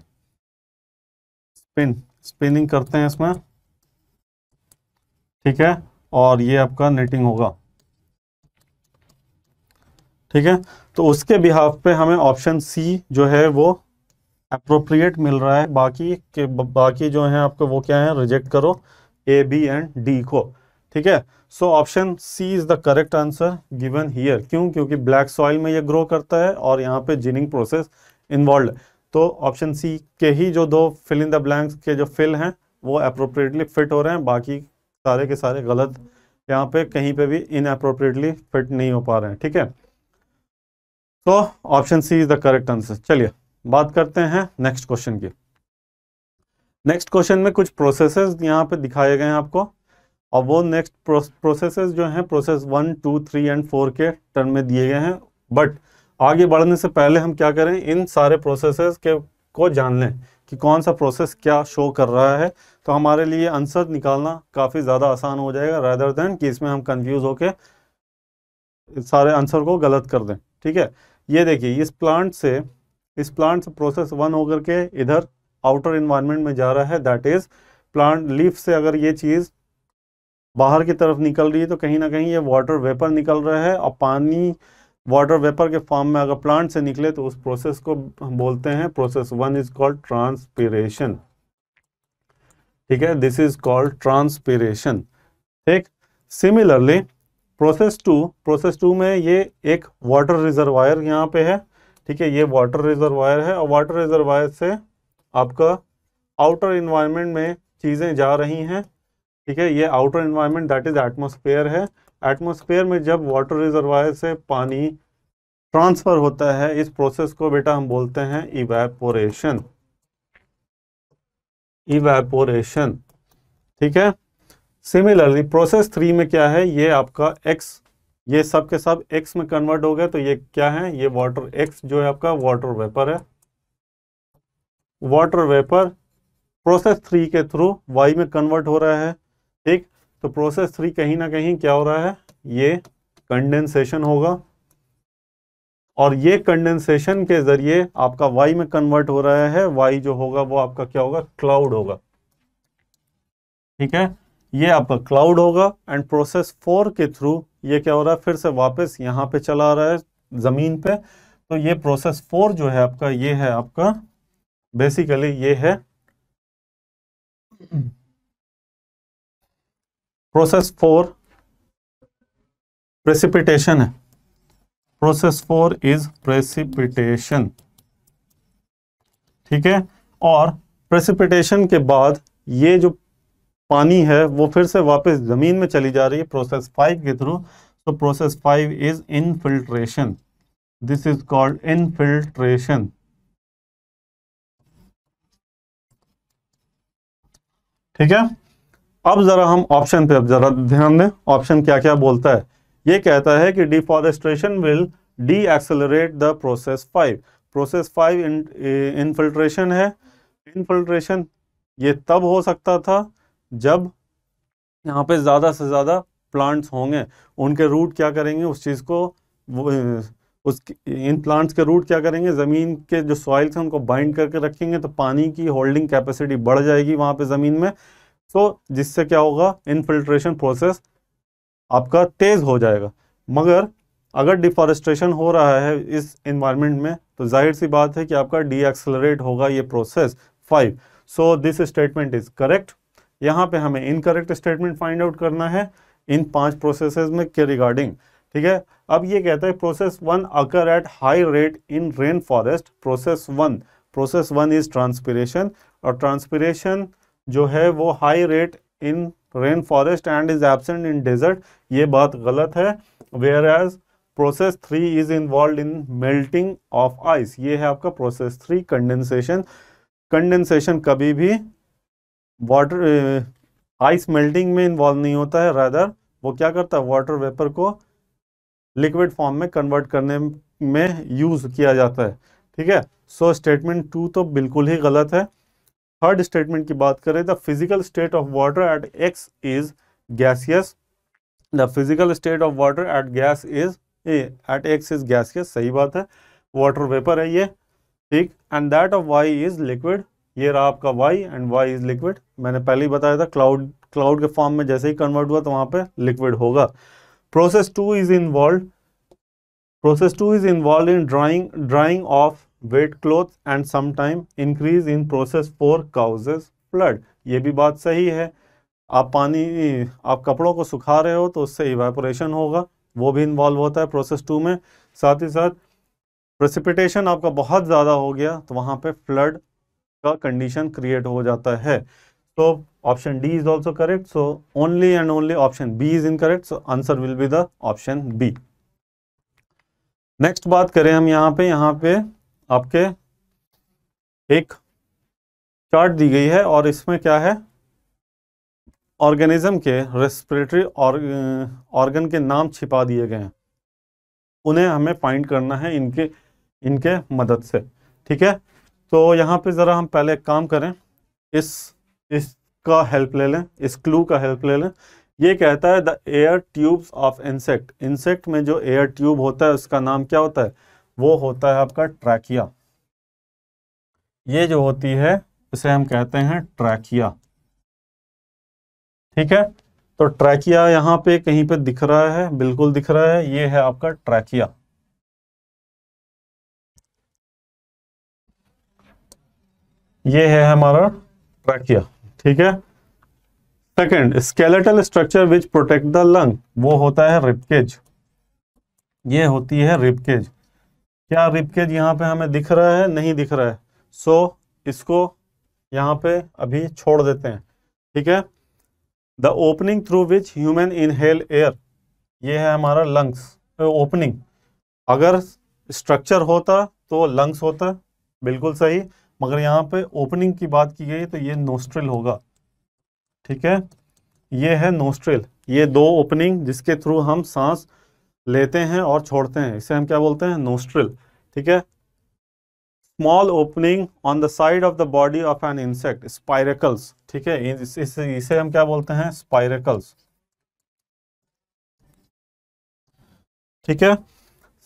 spin spinning करते हैं इसमें ठीक है और ये आपका knitting होगा ठीक है तो उसके बिहाफ पे हमें ऑप्शन सी जो है वो अप्रोप्रिएट मिल रहा है बाकी के बाकी जो है आपको वो क्या है रिजेक्ट करो ए बी एंड डी को ठीक है so option C is the correct answer given here क्यों क्योंकि ब्लैक सॉइल में ये ग्रो करता है और यहाँ पे जिनिंग प्रोसेस इन्वॉल्व तो ऑप्शन सी के ही जो दो फिल इन द ब्लैंक्स के जो फिल हैं वो अप्रोप्रिएटली फिट हो रहे हैं बाकी सारे के सारे गलत यहाँ पे कहीं पे भी इन अप्रोप्रिएटली फिट नहीं हो पा रहे हैं ठीक है तो option C is the correct answer चलिए बात करते हैं नेक्स्ट क्वेश्चन की नेक्स्ट क्वेश्चन में कुछ प्रोसेसेस यहाँ पे दिखाए गए हैं आपको और वो नेक्स्ट प्रोसेस जो हैं process one two three and four के टर्म में दिए गए हैं बट आगे बढ़ने से पहले हम क्या करें इन सारे प्रोसेसेस के को जान लें कि कौन सा प्रोसेस क्या शो कर रहा है तो हमारे लिए आंसर निकालना काफ़ी ज़्यादा आसान हो जाएगा रैदर देन कि इसमें हम कन्फ्यूज़ होकर सारे आंसर को गलत कर दें ठीक है ये देखिए इस प्लांट से इस प्लांट से प्रोसेस वन होकर के इधर आउटर इन्वायरमेंट में जा रहा है दैट इज़ प्लांट लीफ से अगर ये चीज़ बाहर की तरफ निकल रही है तो कहीं ना कहीं ये वाटर वेपर निकल रहा है और पानी वाटर वेपर के फॉर्म में अगर प्लांट से निकले तो उस प्रोसेस को हम बोलते हैं process one is called transpiration ठीक है दिस इज कॉल्ड ट्रांसपीरेशन ठीक similarly process two process two में ये एक वाटर रिजर्वायर यहाँ पे है ठीक है ये वाटर रिजर्वायर है और वाटर रिजर्वायर से आपका आउटर इन्वायरमेंट में चीज़ें जा रही हैं ठीक है ये outer environment that is atmosphere है एटमोसफेयर में जब वाटर रिजर्वायर से पानी ट्रांसफ़र होता है इस प्रोसेस को बेटा हम बोलते हैं इवेपोरेशन इवेपोरेशन ठीक है सिमिलरली प्रोसेस थ्री में क्या है ये आपका एक्स ये सब के सब एक्स में कन्वर्ट हो गया तो ये क्या है ये वाटर एक्स जो है आपका वाटर वेपर है वाटर वेपर प्रोसेस थ्री के थ्रू वाई में कन्वर्ट हो रहा है ठीक तो प्रोसेस थ्री कहीं ना कहीं क्या हो रहा है ये कंडेंसेशन होगा और ये कंडेंसेशन के जरिए आपका वाई में कन्वर्ट हो रहा है वाई जो होगा वो आपका क्या होगा क्लाउड होगा ठीक है ये आपका क्लाउड होगा एंड प्रोसेस फोर के थ्रू ये क्या हो रहा है फिर से वापस यहां पे चला आ रहा है ज़मीन पे तो ये प्रोसेस फोर जो है आपका ये है आपका बेसिकली ये है प्रोसेस फोर प्रेसिपिटेशन है प्रोसेस फोर इज प्रेसिपिटेशन ठीक है और प्रेसिपिटेशन के बाद ये जो पानी है वो फिर से वापस ज़मीन में चली जा रही है प्रोसेस फाइव के थ्रू तो process five is infiltration this is called infiltration ठीक है अब ज़रा हम ऑप्शन पे अब ज़रा ध्यान दें ऑप्शन क्या क्या बोलता है ये कहता है कि deforestation will decelerate the process five process five infiltration है इनफिल्ट्रेशन ये तब हो सकता था जब यहाँ पे ज़्यादा से ज़्यादा प्लांट्स होंगे उनके रूट क्या करेंगे उस चीज़ को वो उस इन प्लांट्स के रूट क्या करेंगे ज़मीन के जो सॉइल्स हैं उनको बाइंड करके रखेंगे तो पानी की होल्डिंग कैपेसिटी बढ़ जाएगी वहाँ पे ज़मीन में सो so, जिससे क्या होगा इनफिल्ट्रेशन प्रोसेस आपका तेज़ हो जाएगा मगर अगर डिफॉरेस्ट्रेशन हो रहा है इस इन्वायरमेंट में तो जाहिर सी बात है कि आपका डी एक्सलरेट होगा ये process five so this statement is correct यहाँ पे हमें इनकरेक्ट स्टेटमेंट फाइंड आउट करना है इन पांच प्रोसेसेस में के रिगार्डिंग ठीक है अब ये कहता है process one occur at high rate in rain forest process one process one is transpiration और ट्रांसपीरेशन जो है वो high rate in rain forest and is absent in desert ये बात गलत है whereas process three is involve in melting of ice ये है आपका प्रोसेस थ्री कंडेंसेशन कंडेंसेशन कभी भी वाटर आइस मेल्टिंग में इन्वॉल्व नहीं होता है रादर वो क्या करता है वाटर वेपर को लिक्विड फॉर्म में कन्वर्ट करने में यूज़ किया जाता है ठीक है सो स्टेटमेंट टू तो बिल्कुल ही गलत है थर्ड स्टेटमेंट की बात करें the physical state of water at X is gaseous the physical state of water at gas is at X is gaseous सही बात है वाटर वेपर है ये ठीक and that of Y is liquid ये रहा आपका Y and Y is liquid मैंने पहले ही बताया था क्लाउड क्लाउड के फॉर्म में जैसे ही कन्वर्ट हुआ तो वहाँ पे लिक्विड होगा process two is involve process two is involve in drying drying of wet cloth and sometime increase in process four causes flood ये भी बात सही है आप पानी आप कपड़ों को सुखा रहे हो तो उससे इवेपोरेशन होगा वो भी इन्वॉल्व होता है प्रोसेस टू में साथ ही साथ प्रसिपिटेशन आपका बहुत ज़्यादा हो गया तो वहाँ पे फ्लड का कंडीशन क्रिएट हो जाता है तो option D is also correct so only and only option B is incorrect so answer will be the option B next बात करें हम यहाँ पे यहाँ पे आपके एक चार्ट दी गई है और इसमें क्या है ऑर्गेनिज्म के रेस्पिरेटरी ऑर्गन के नाम छिपा दिए गए हैं उन्हें हमें फाइंड करना है इनके इनके मदद से ठीक है तो यहाँ पे ज़रा हम पहले एक काम करें इस इसका हेल्प ले लें इस क्लू का हेल्प ले लें ये कहता है the air tubes of insect insect में जो एयर ट्यूब होता है उसका नाम क्या होता है वो होता है आपका ट्रैकिया ये जो होती है इसे हम कहते हैं ट्रैकिया ठीक है तो ट्रैकिया यहां पे कहीं पे दिख रहा है बिल्कुल दिख रहा है ये है आपका ट्रैकिया ये है हमारा ट्रैकिया ठीक है second skeletal structure which protect the lung वो होता है रिपकेज ये होती है रिपकेज क्या रिपकेज यहाँ पे हमें दिख रहा है नहीं दिख रहा है सो so, इसको यहाँ पे अभी छोड़ देते हैं ठीक है the opening through which human inhale air ये है हमारा लंग्स ओपनिंग अगर स्ट्रक्चर होता तो लंग्स होता बिल्कुल सही मगर यहाँ पे ओपनिंग की बात की गई तो ये नोस्ट्रिल होगा ठीक है ये है नोस्ट्रिल ये दो ओपनिंग जिसके थ्रू हम सांस लेते हैं और छोड़ते हैं इसे हम क्या बोलते हैं नोस्ट्रिल ठीक है small opening on the side of the body of an insect spiracles ठीक है इस, इस, इसे हम क्या बोलते हैं स्पाइरेकल्स ठीक है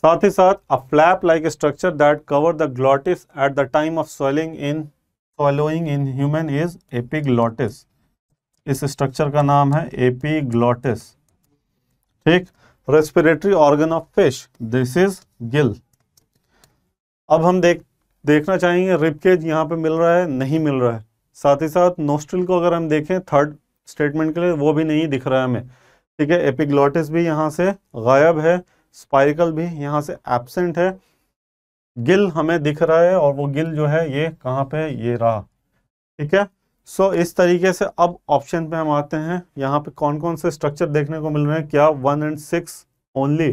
साथ ही साथ a flap like structure that cover the glottis at the time of swelling in swallowing in human is epiglottis इस स्ट्रक्चर का नाम है एपिग्लॉटिस ठीक respiratory organ of fish this is gill अब हम देख देखना चाहेंगे रिपकेज यहाँ पे मिल रहा है नहीं मिल रहा है साथ ही साथ नोस्ट्रिल को अगर हम देखें थर्ड स्टेटमेंट के लिए वो भी नहीं दिख रहा है हमें ठीक है एपिग्लॉटिस भी यहाँ से गायब है स्पाइकल भी यहाँ से एबसेंट है गिल हमें दिख रहा है और वो गिल जो है ये कहाँ पे ये रहा ठीक है सो so, इस तरीके से अब ऑप्शन पे हम आते हैं यहाँ पे कौन कौन से स्ट्रक्चर देखने को मिल रहे हैं क्या वन एंड सिक्स ओनली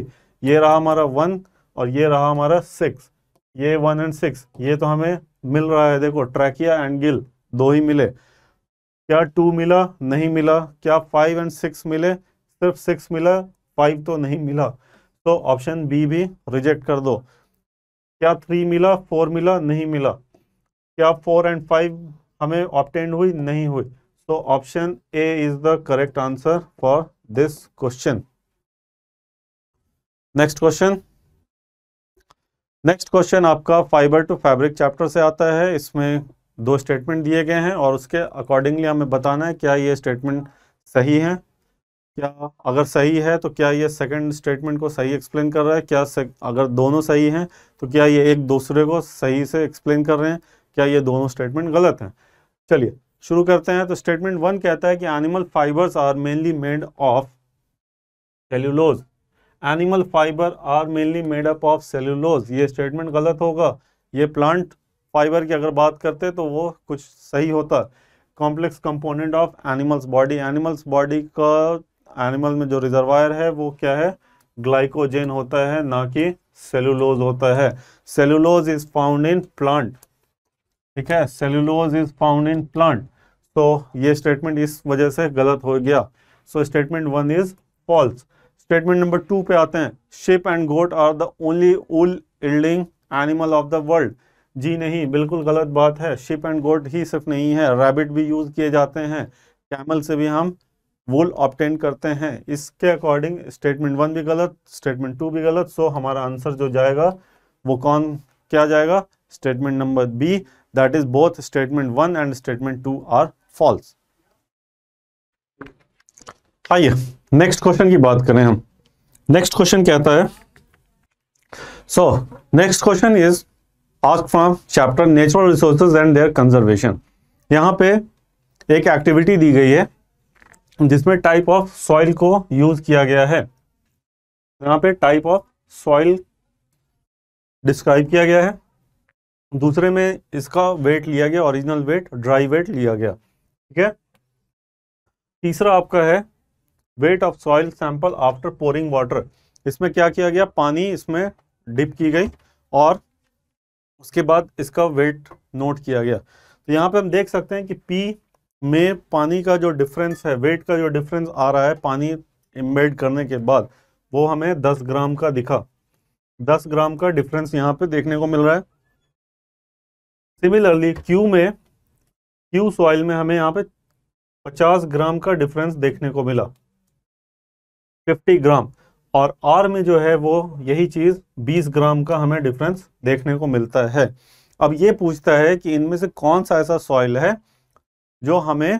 ये रहा हमारा वन और ये रहा हमारा सिक्स ये वन एंड सिक्स ये तो हमें मिल रहा है देखो ट्रैकिया एंड गिल दो ही मिले क्या टू मिला नहीं मिला क्या फाइव एंड सिक्स मिले सिर्फ सिक्स मिला फाइव तो नहीं मिला तो ऑप्शन बी भी रिजेक्ट कर दो क्या थ्री मिला फोर मिला नहीं मिला क्या फोर एंड फाइव हमें ऑप्टेंड हुई नहीं हुई so option A is the correct answer for this question next question next question आपका फाइबर टू फैब्रिक चैप्टर से आता है इसमें दो स्टेटमेंट दिए गए हैं और उसके अकॉर्डिंगली हमें बताना है क्या ये स्टेटमेंट सही है क्या अगर सही है तो क्या ये सेकंड स्टेटमेंट को सही एक्सप्लेन कर रहा है क्या से, अगर दोनों सही हैं तो क्या ये एक दूसरे को सही से एक्सप्लेन कर रहे हैं क्या ये दोनों स्टेटमेंट गलत हैं चलिए शुरू करते हैं तो स्टेटमेंट वन कहता है कि animal fibres are mainly made of cellulose animal fibre are mainly made up of cellulose ये स्टेटमेंट गलत होगा ये प्लांट फाइबर की अगर बात करते तो वो कुछ सही होता complex component of animals body animals body का एनिमल में जो रिजर्वायर है वो क्या है ग्लाइकोजेन होता है ना कि सेलुलोज होता है cellulose is found in plant ठीक है cellulose is found in plant तो ये स्टेटमेंट इस वजह से गलत हो गया so statement one is false statement number two पे आते हैं sheep and goat are the only wool yielding animal of the world जी नहीं बिल्कुल गलत बात है शिप एंड गोट ही सिर्फ नहीं है रैबिट भी यूज़ किए जाते हैं कैमल से भी हम वुल ऑप्टेन करते हैं इसके अकॉर्डिंग स्टेटमेंट वन भी गलत स्टेटमेंट टू भी गलत सो हमारा आंसर जो जाएगा वो कौन क्या जाएगा statement number B that is both statement one and statement two are false आइए नेक्स्ट क्वेश्चन की बात करें हम नेक्स्ट क्वेश्चन कहता है so next question is ask from chapter natural resources and their conservation यहाँ पे एक एक्टिविटी दी गई है जिसमें टाइप ऑफ सॉइल को यूज किया गया है यहाँ पे टाइप ऑफ सॉइल डिस्क्राइब किया गया है दूसरे में इसका वेट लिया गया ओरिजिनल वेट ड्राई वेट लिया गया ठीक है तीसरा आपका है weight of soil sample after pouring water इसमें क्या किया गया पानी इसमें डिप की गई और उसके बाद इसका वेट नोट किया गया तो यहाँ पे हम देख सकते हैं कि पी में पानी का जो डिफरेंस है वेट का जो डिफरेंस आ रहा है पानी इम्बेड करने के बाद वो हमें 10 ग्राम का दिखा 10 ग्राम का डिफरेंस यहाँ पे देखने को मिल रहा है सिमिलरली क्यू में क्यू सॉइल में हमें यहाँ पे 50 ग्राम का डिफरेंस देखने को मिला 50 ग्राम और आर में जो है वो यही चीज़ 20 ग्राम का हमें डिफरेंस देखने को मिलता है अब ये पूछता है कि इनमें से कौन सा ऐसा सॉइल है जो हमें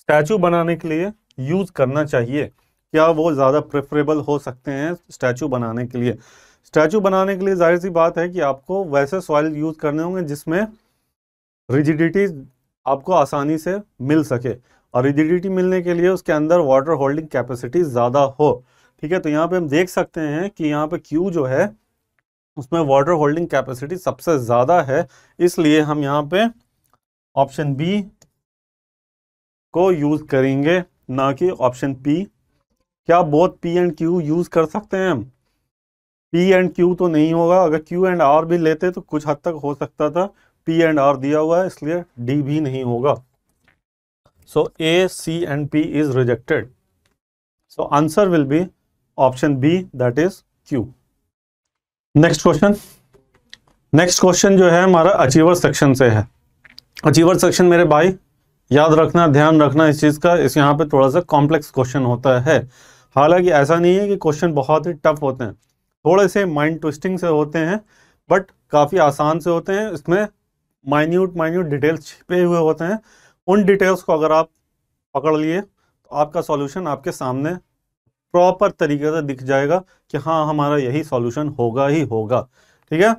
स्टैचू बनाने के लिए यूज़ करना चाहिए क्या वो ज़्यादा प्रेफरेबल हो सकते हैं स्टैचू बनाने के लिए स्टैचू बनाने के लिए जाहिर सी बात है कि आपको वैसे सॉइल यूज़ करने होंगे जिसमें रिजिडिटी आपको आसानी से मिल सके और रिजिडिटी मिलने के लिए उसके अंदर वाटर होल्डिंग कैपेसिटी ज़्यादा हो ठीक है तो यहाँ पे हम देख सकते हैं कि यहाँ पे क्यू जो है उसमें वाटर होल्डिंग कैपेसिटी सबसे ज़्यादा है इसलिए हम यहाँ पे ऑप्शन बी को यूज़ करेंगे ना कि ऑप्शन पी क्या both P and Q use कर सकते हैं हम पी एंड क्यू तो नहीं होगा अगर क्यू एंड आर भी लेते तो कुछ हद तक हो सकता था पी एंड आर दिया हुआ है इसलिए डी भी नहीं होगा so A C and P is rejected so answer will be option B that is Q next question next question जो है हमारा अचीवर सेक्शन से है अचीवर सेक्शन मेरे भाई याद रखना ध्यान रखना इस चीज़ का इस यहाँ पे थोड़ा सा कॉम्प्लेक्स क्वेश्चन होता है हालांकि ऐसा नहीं है कि क्वेश्चन बहुत ही टफ होते हैं थोड़े से माइंड ट्विस्टिंग से होते हैं बट काफ़ी आसान से होते हैं इसमें माइन्यूट माइन्यूट डिटेल्स छिपे हुए होते हैं उन डिटेल्स को अगर आप पकड़ लिए तो आपका सॉल्यूशन आपके सामने प्रॉपर तरीके से दिख जाएगा कि हाँ हमारा यही सॉल्यूशन होगा ही होगा ठीक है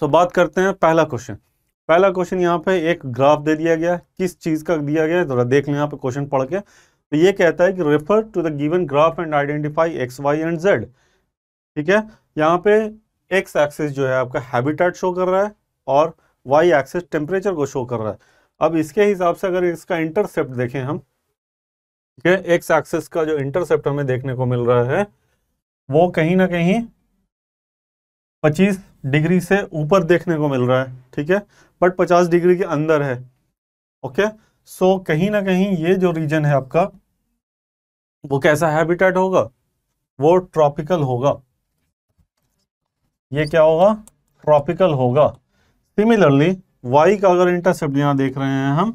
सो बात करते हैं पहला क्वेश्चन पहला क्वेश्चन यहाँ पे एक ग्राफ दे दिया गया है किस चीज़ का दिया गया है जरा देख लें यहाँ पे क्वेश्चन पढ़ के तो ये कहता है कि refer to the given graph and identify X Y and Z ठीक है यहाँ पे एक्स एक्सेस जो है आपका हैबिटेट शो कर रहा है और वाई एक्सेस टेम्परेचर को शो कर रहा है अब इसके हिसाब से अगर इसका इंटरसेप्ट देखें हम ठीक है एक्स एक्सेस का जो इंटरसेप्ट हमें देखने को मिल रहा है वो कहीं ना कहीं 25 डिग्री से ऊपर देखने को मिल रहा है ठीक है बट 50 डिग्री के अंदर है ओके सो so, कहीं ना कहीं ये जो रीजन है आपका वो कैसा हैबिटेट होगा वो ट्रॉपिकल होगा ये क्या होगा ट्रॉपिकल होगा सिमिलरली वाई का अगर इंटरसेप्ट यहाँ देख रहे हैं हम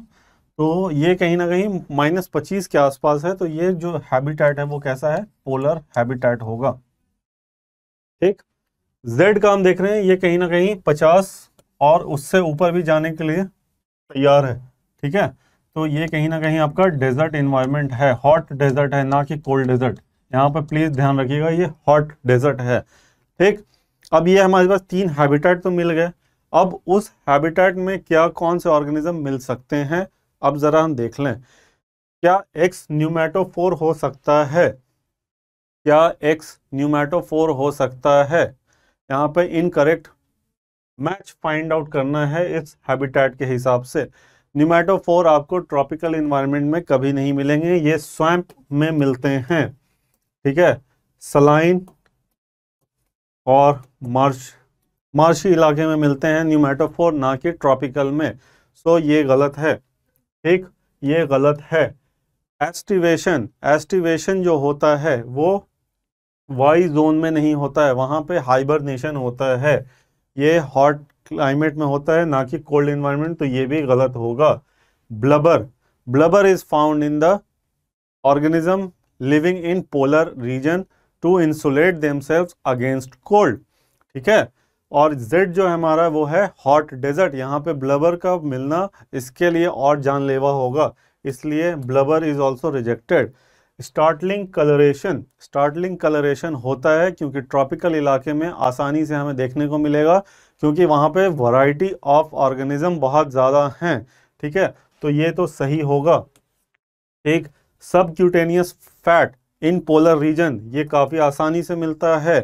तो ये कहीं ना कहीं माइनस पच्चीस के आसपास है तो ये जो हैबिटेट है वो कैसा है पोलर हैबिटेट होगा ठीक जेड का हम देख रहे हैं ये कहीं ना कहीं पचास और उससे ऊपर भी जाने के लिए तैयार है ठीक है तो ये कहीं ना कहीं आपका डेजर्ट इन्वायरमेंट है हॉट डेजर्ट है ना कि कोल्ड डेजर्ट यहाँ पर प्लीज ध्यान रखिएगा ये हॉट डेजर्ट है ठीक अब ये हमारे पास तीन हैबिटेट तो मिल गए अब उस हैबिटेट में क्या कौन से ऑर्गेनिज्म मिल सकते हैं अब ज़रा हम देख लें क्या एक्स न्यूमेटोफोर हो सकता है क्या एक्स न्यूमेटोफोर हो सकता है यहाँ पे इनकरेक्ट मैच फाइंड आउट करना है इस हैबिटेट के हिसाब से न्यूमेटोफोर आपको ट्रॉपिकल इन्वायरमेंट में कभी नहीं मिलेंगे ये स्वैम्प में मिलते हैं ठीक है सलाइन और मार्च मार्शी इलाके में मिलते हैं न्यूमेटोफोर ना कि ट्रॉपिकल में सो ये गलत है ठीक ये गलत है एस्टिवेशन एस्टिवेशन जो होता है वो वाई जोन में नहीं होता है वहाँ पे हाइबरनेशन होता है ये हॉट क्लाइमेट में होता है ना कि कोल्ड इन्वायरमेंट तो ये भी गलत होगा blubber blubber is found in the organism living in polar region to insulate themselves against cold ठीक है और जेड जो है हमारा वो है हॉट डेजर्ट यहाँ पे ब्लबर का मिलना इसके लिए और जानलेवा होगा इसलिए blubber is also rejected startling coloration startling coloration होता है क्योंकि ट्रॉपिकल इलाके में आसानी से हमें देखने को मिलेगा क्योंकि वहाँ पे वैरायटी ऑफ ऑर्गेनिज्म बहुत ज़्यादा हैं ठीक है तो ये तो सही होगा एक subcutaneous fat in polar region ये काफ़ी आसानी से मिलता है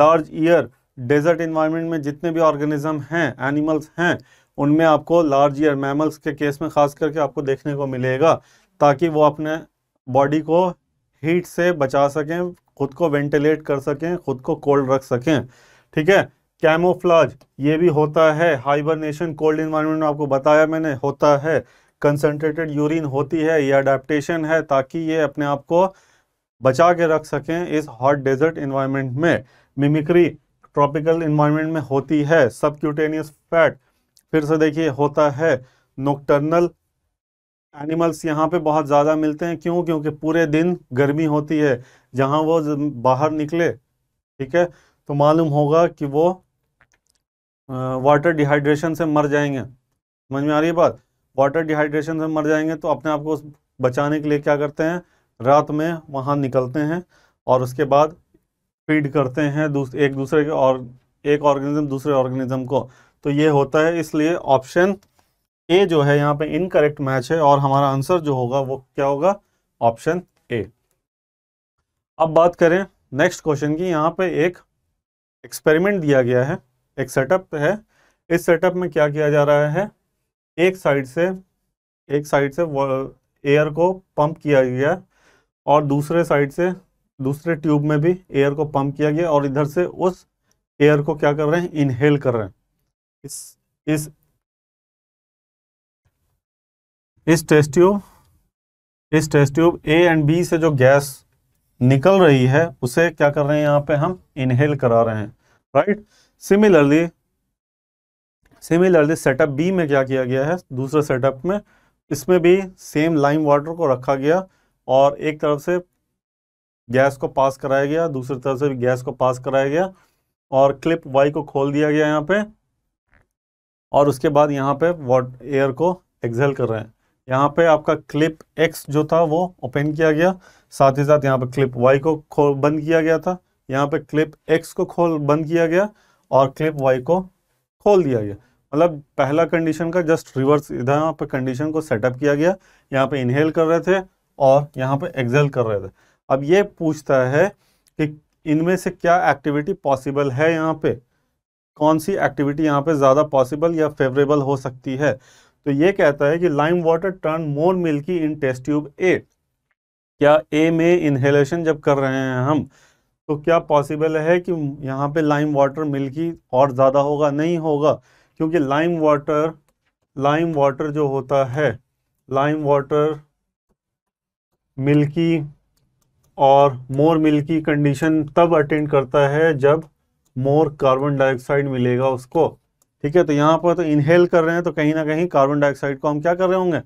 लार्ज ईयर डेजर्ट इन्वायरमेंट में जितने भी ऑर्गेनिज्म हैं एनिमल्स हैं उनमें आपको लार्ज ईयर मैमल्स के केस में खास करके आपको देखने को मिलेगा ताकि वो अपने बॉडी को हीट से बचा सकें खुद को वेंटिलेट कर सकें खुद को कोल्ड रख सकें ठीक है कैमोफ्लाज ये भी होता है हाइबरनेशन कोल्ड इन्वायरमेंट में आपको बताया मैंने होता है कंसनट्रेटेड यूरिन होती है ये अडेप्टेशन है ताकि ये अपने आप को बचा के रख सकें इस हॉट डेजर्ट इन्वायरमेंट में मिमिक्री ट्रॉपिकल इन्वायरमेंट में होती है सबक्यूटेनियस फैट फिर से देखिए होता है नोक्टर्नल एनिमल्स यहाँ पे बहुत ज़्यादा मिलते हैं क्यों क्योंकि पूरे दिन गर्मी होती है जहाँ वो बाहर निकले ठीक है तो मालूम होगा कि वो वाटर डिहाइड्रेशन से मर जाएंगे समझ में आ रही है बात वाटर डिहाइड्रेशन से मर जाएंगे तो अपने आप को बचाने के लिए क्या करते हैं रात में वहाँ निकलते हैं और उसके बाद फीड करते हैं दूस, एक दूसरे के और एक ऑर्गेनिज्म दूसरे ऑर्गेनिज्म को तो ये होता है इसलिए ऑप्शन ए जो है यहाँ पे इनकरेक्ट मैच है और हमारा आंसर जो होगा वो क्या होगा ऑप्शन ए अब बात करें नेक्स्ट क्वेश्चन की यहाँ पे एक एक्सपेरिमेंट दिया गया है एक सेटअप है इस सेटअप में क्या किया जा रहा है एक साइड से एक साइड से एयर को पंप किया गया और दूसरे साइड से दूसरे ट्यूब में भी एयर को पंप किया गया और इधर से उस एयर को क्या कर रहे हैं इनहेल कर रहे हैं इस इस इस टेस्ट ट्यूब इस test tube A and B से जो गैस निकल रही है उसे क्या कर रहे हैं यहाँ पे हम इनहेल करा रहे हैं right similarly similarly setup B में क्या किया गया है दूसरे सेटअप में इसमें भी सेम लाइम वाटर को रखा गया और एक तरफ से गैस को पास कराया गया दूसरी तरफ से भी गैस को पास कराया गया और क्लिप वाई को खोल दिया गया यहाँ पे और उसके बाद यहाँ पे वॉट एयर को एक्सेल कर रहे हैं यहाँ पे आपका क्लिप एक्स जो था वो ओपन किया गया साथ ही साथ यहाँ पे क्लिप वाई को खोल बंद किया गया था यहाँ पे क्लिप एक्स को खोल बंद किया गया और क्लिप वाई को खोल दिया गया मतलब पहला कंडीशन का जस्ट रिवर्स इधर यहाँ पे कंडीशन को सेटअप किया गया यहाँ पे इनहेल कर रहे थे और यहाँ पे एक्सेल कर रहे थे अब ये पूछता है कि इनमें से क्या एक्टिविटी पॉसिबल है यहाँ पे कौन सी एक्टिविटी यहाँ पे ज़्यादा पॉसिबल या फेवरेबल हो सकती है तो ये कहता है कि lime water turn more milky in test tube A क्या ए में इन्हेलेशन जब कर रहे हैं हम तो क्या पॉसिबल है कि यहाँ पे लाइम वाटर मिल्की और ज़्यादा होगा नहीं होगा क्योंकि लाइम वाटर लाइम वाटर जो होता है लाइम वाटर मिल्की और मोर मिल्की कंडीशन तब अटेंड करता है जब मोर कार्बन डाइऑक्साइड मिलेगा उसको ठीक है तो यहाँ पर तो इनहेल कर रहे हैं तो कहीं ना कहीं कार्बन डाइऑक्साइड को हम क्या कर रहे होंगे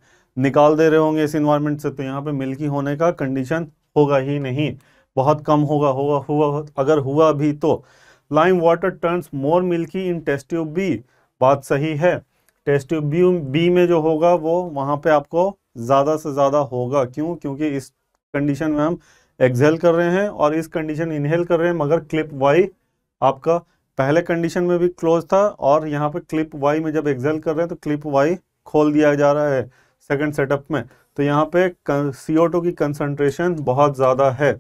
निकाल दे रहे होंगे इस इन्वायरमेंट से तो यहाँ पे मिल्की होने का कंडीशन होगा ही नहीं बहुत कम होगा होगा हुआ अगर हुआ भी तो lime water turns more milky in test tube B बात सही है टेस्ट्यूब बी बी में जो होगा वो वहाँ पे आपको ज़्यादा से ज़्यादा होगा क्यों क्योंकि इस कंडीशन में हम एक्सहेल कर रहे हैं और इस कंडीशन इनहेल कर रहे हैं मगर क्लिप वाई आपका पहले कंडीशन में भी क्लोज था और यहाँ पे क्लिप वाई में जब एक्सहेल कर रहे हैं तो क्लिप वाई खोल दिया जा रहा है सेकंड सेटअप में तो यहाँ पे सी की कंसंट्रेशन बहुत ज़्यादा है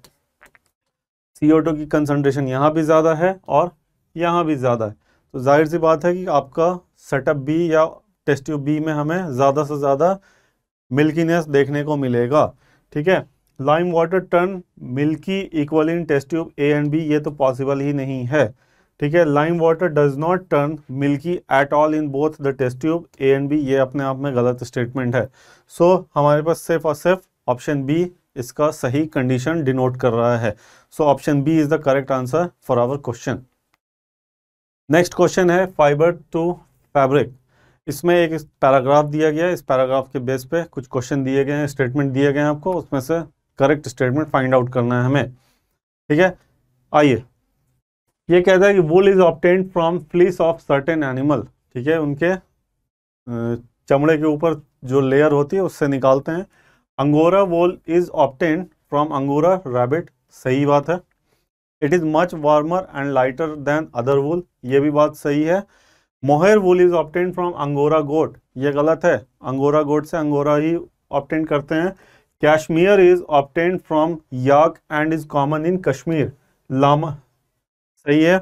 सी की कंसनट्रेशन यहाँ भी ज़्यादा है और यहाँ भी ज़्यादा है तो जाहिर सी बात है कि आपका सेटअप बी या टेस्ट बी में हमें ज़्यादा से ज़्यादा मिल्कीनेस देखने को मिलेगा ठीक है lime water turn milky equal in test tube A and B ये तो पॉसिबल ही नहीं है ठीक है lime water does not turn milky at all in both the test tube A and B ये अपने आप में गलत स्टेटमेंट है सो so, हमारे पास सिर्फ और सिर्फ ऑप्शन बी इसका सही कंडीशन डिनोट कर रहा है so option B is the correct answer for our question next question है फाइबर टू फैब्रिक इसमें एक पैराग्राफ दिया गया है इस पैराग्राफ के बेस पे कुछ क्वेश्चन दिए गए हैं स्टेटमेंट दिए गए हैं आपको उसमें से करेक्ट स्टेटमेंट फाइंड आउट करना है हमें ठीक है आइए ये कहता है कि wool is obtained from fleece of certain animal ठीक है उनके चमड़े के ऊपर जो लेयर होती है उससे निकालते हैं angora wool is obtained from angora rabbit सही बात है it is much warmer and lighter than other wool ये भी बात सही है mohair wool is obtained from angora goat ये गलत है अंगोरा गोट से अंगोरा ही ऑप्टेंड करते हैं cashmere is obtained from yak and is common in Kashmir llama सही है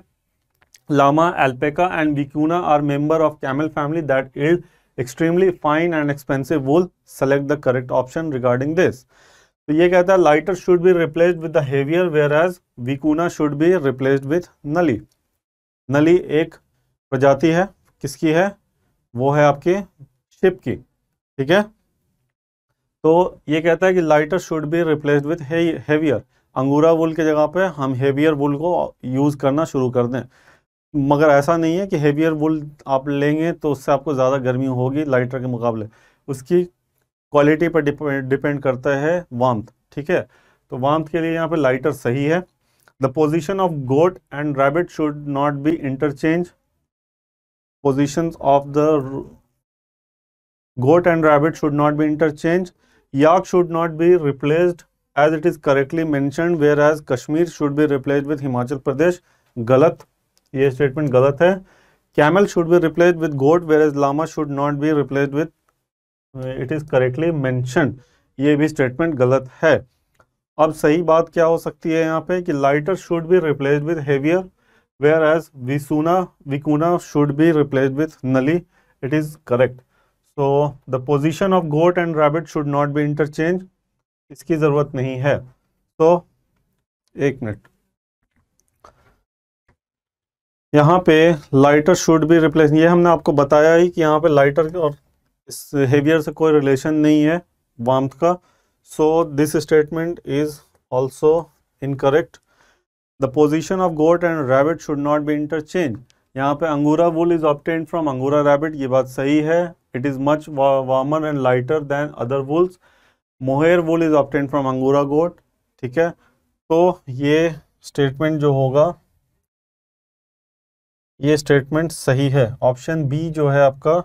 llama alpaca and vicuna are member of camel family that yield extremely fine and expensive wool select the correct option regarding this तो ये कहता है lighter should be replaced with the heavier whereas vicuna should be replaced with नली नली एक प्रजाति है किसकी है वो है आपकी शिप की ठीक है तो ये कहता है कि lighter should be replaced with heavier angora wool की जगह पे हम हेवियर वुल को यूज़ करना शुरू कर दें मगर ऐसा नहीं है कि हेवियर वुल आप लेंगे तो उससे आपको ज़्यादा गर्मी होगी लाइटर के मुकाबले उसकी क्वालिटी पर डिपेंड डिपेंड करता है वाम्थ ठीक है तो वाम्थ के लिए यहाँ पे लाइटर सही है the position of goat and rabbit should not be interchange positions of the goat and rabbit should not be interchanged. Yak should not be replaced as it is correctly mentioned whereas Kashmir should be replaced with Himachal Pradesh. गलत ये statement गलत है. Camel should be replaced with goat whereas llama should not be replaced with it is correctly mentioned. ये भी statement गलत है. अब सही बात क्या हो सकती है यहाँ पे कि lighter should be replaced with heavier. Whereas we सूना वी कूना शुड बी रिप्लेस विथ नली it is correct so the position of goat and rabbit should not be interchange इसकी जरूरत नहीं है तो एक मिनट यहाँ पे लाइटर शुड बी रिप्लेस ये हमने आपको बताया ही कि यहाँ पे लाइटर और इस हेवियर से कोई रिलेशन नहीं है वाम्थ का so this statement is also incorrect the position of goat and rabbit should not be interchange यहाँ पे Angora wool is obtain from Angora rabbit ये बात सही है it is much warmer and lighter than other wools mohair wool is obtain from Angora goat ठीक है तो ये स्टेटमेंट जो होगा ये स्टेटमेंट सही है ऑप्शन बी जो है आपका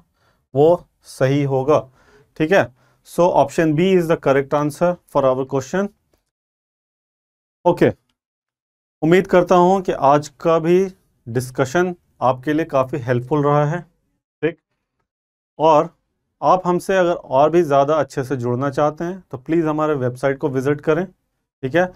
वो सही होगा ठीक है so option B is the correct answer for our question okay उम्मीद करता हूँ कि आज का भी डिस्कशन आपके लिए काफ़ी हेल्पफुल रहा है ठीक और आप हमसे अगर और भी ज़्यादा अच्छे से जुड़ना चाहते हैं तो प्लीज़ हमारे वेबसाइट को विज़िट करें ठीक है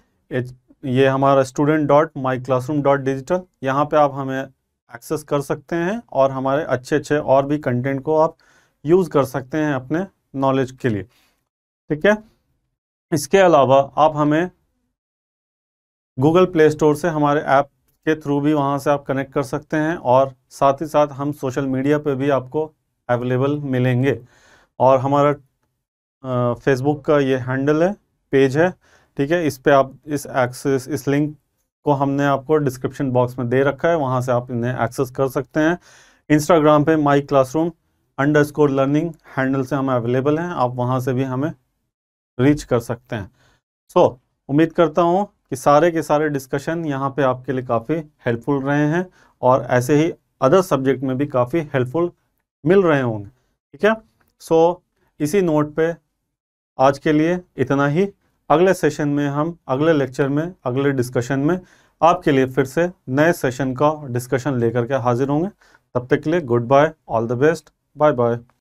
ये हमारा student dot my classroom dot digital यहाँ पर आप हमें एक्सेस कर सकते हैं और हमारे अच्छे अच्छे और भी कंटेंट को आप यूज़ कर सकते हैं अपने नॉलेज के लिए ठीक है इसके अलावा आप हमें गूगल प्ले स्टोर से हमारे ऐप के थ्रू भी वहाँ से आप कनेक्ट कर सकते हैं और साथ ही साथ हम सोशल मीडिया पे भी आपको अवेलेबल मिलेंगे और हमारा फेसबुक का ये हैंडल है पेज है ठीक है इस पे आप इस एक्सेस इस लिंक को हमने आपको डिस्क्रिप्शन बॉक्स में दे रखा है वहाँ से आप इन्हें एक्सेस कर सकते हैं इंस्टाग्राम पे my classroom underscore learning handle से हम अवेलेबल हैं आप वहाँ से भी हमें रीच कर सकते हैं सो so, उम्मीद करता हूँ कि सारे के सारे डिस्कशन यहाँ पे आपके लिए काफ़ी हेल्पफुल रहे हैं और ऐसे ही अदर सब्जेक्ट में भी काफ़ी हेल्पफुल मिल रहे होंगे ठीक है सो इसी नोट पे आज के लिए इतना ही अगले सेशन में हम अगले लेक्चर में अगले डिस्कशन में आपके लिए फिर से नए सेशन का डिस्कशन लेकर के हाजिर होंगे तब तक के लिए goodbye all the best bye bye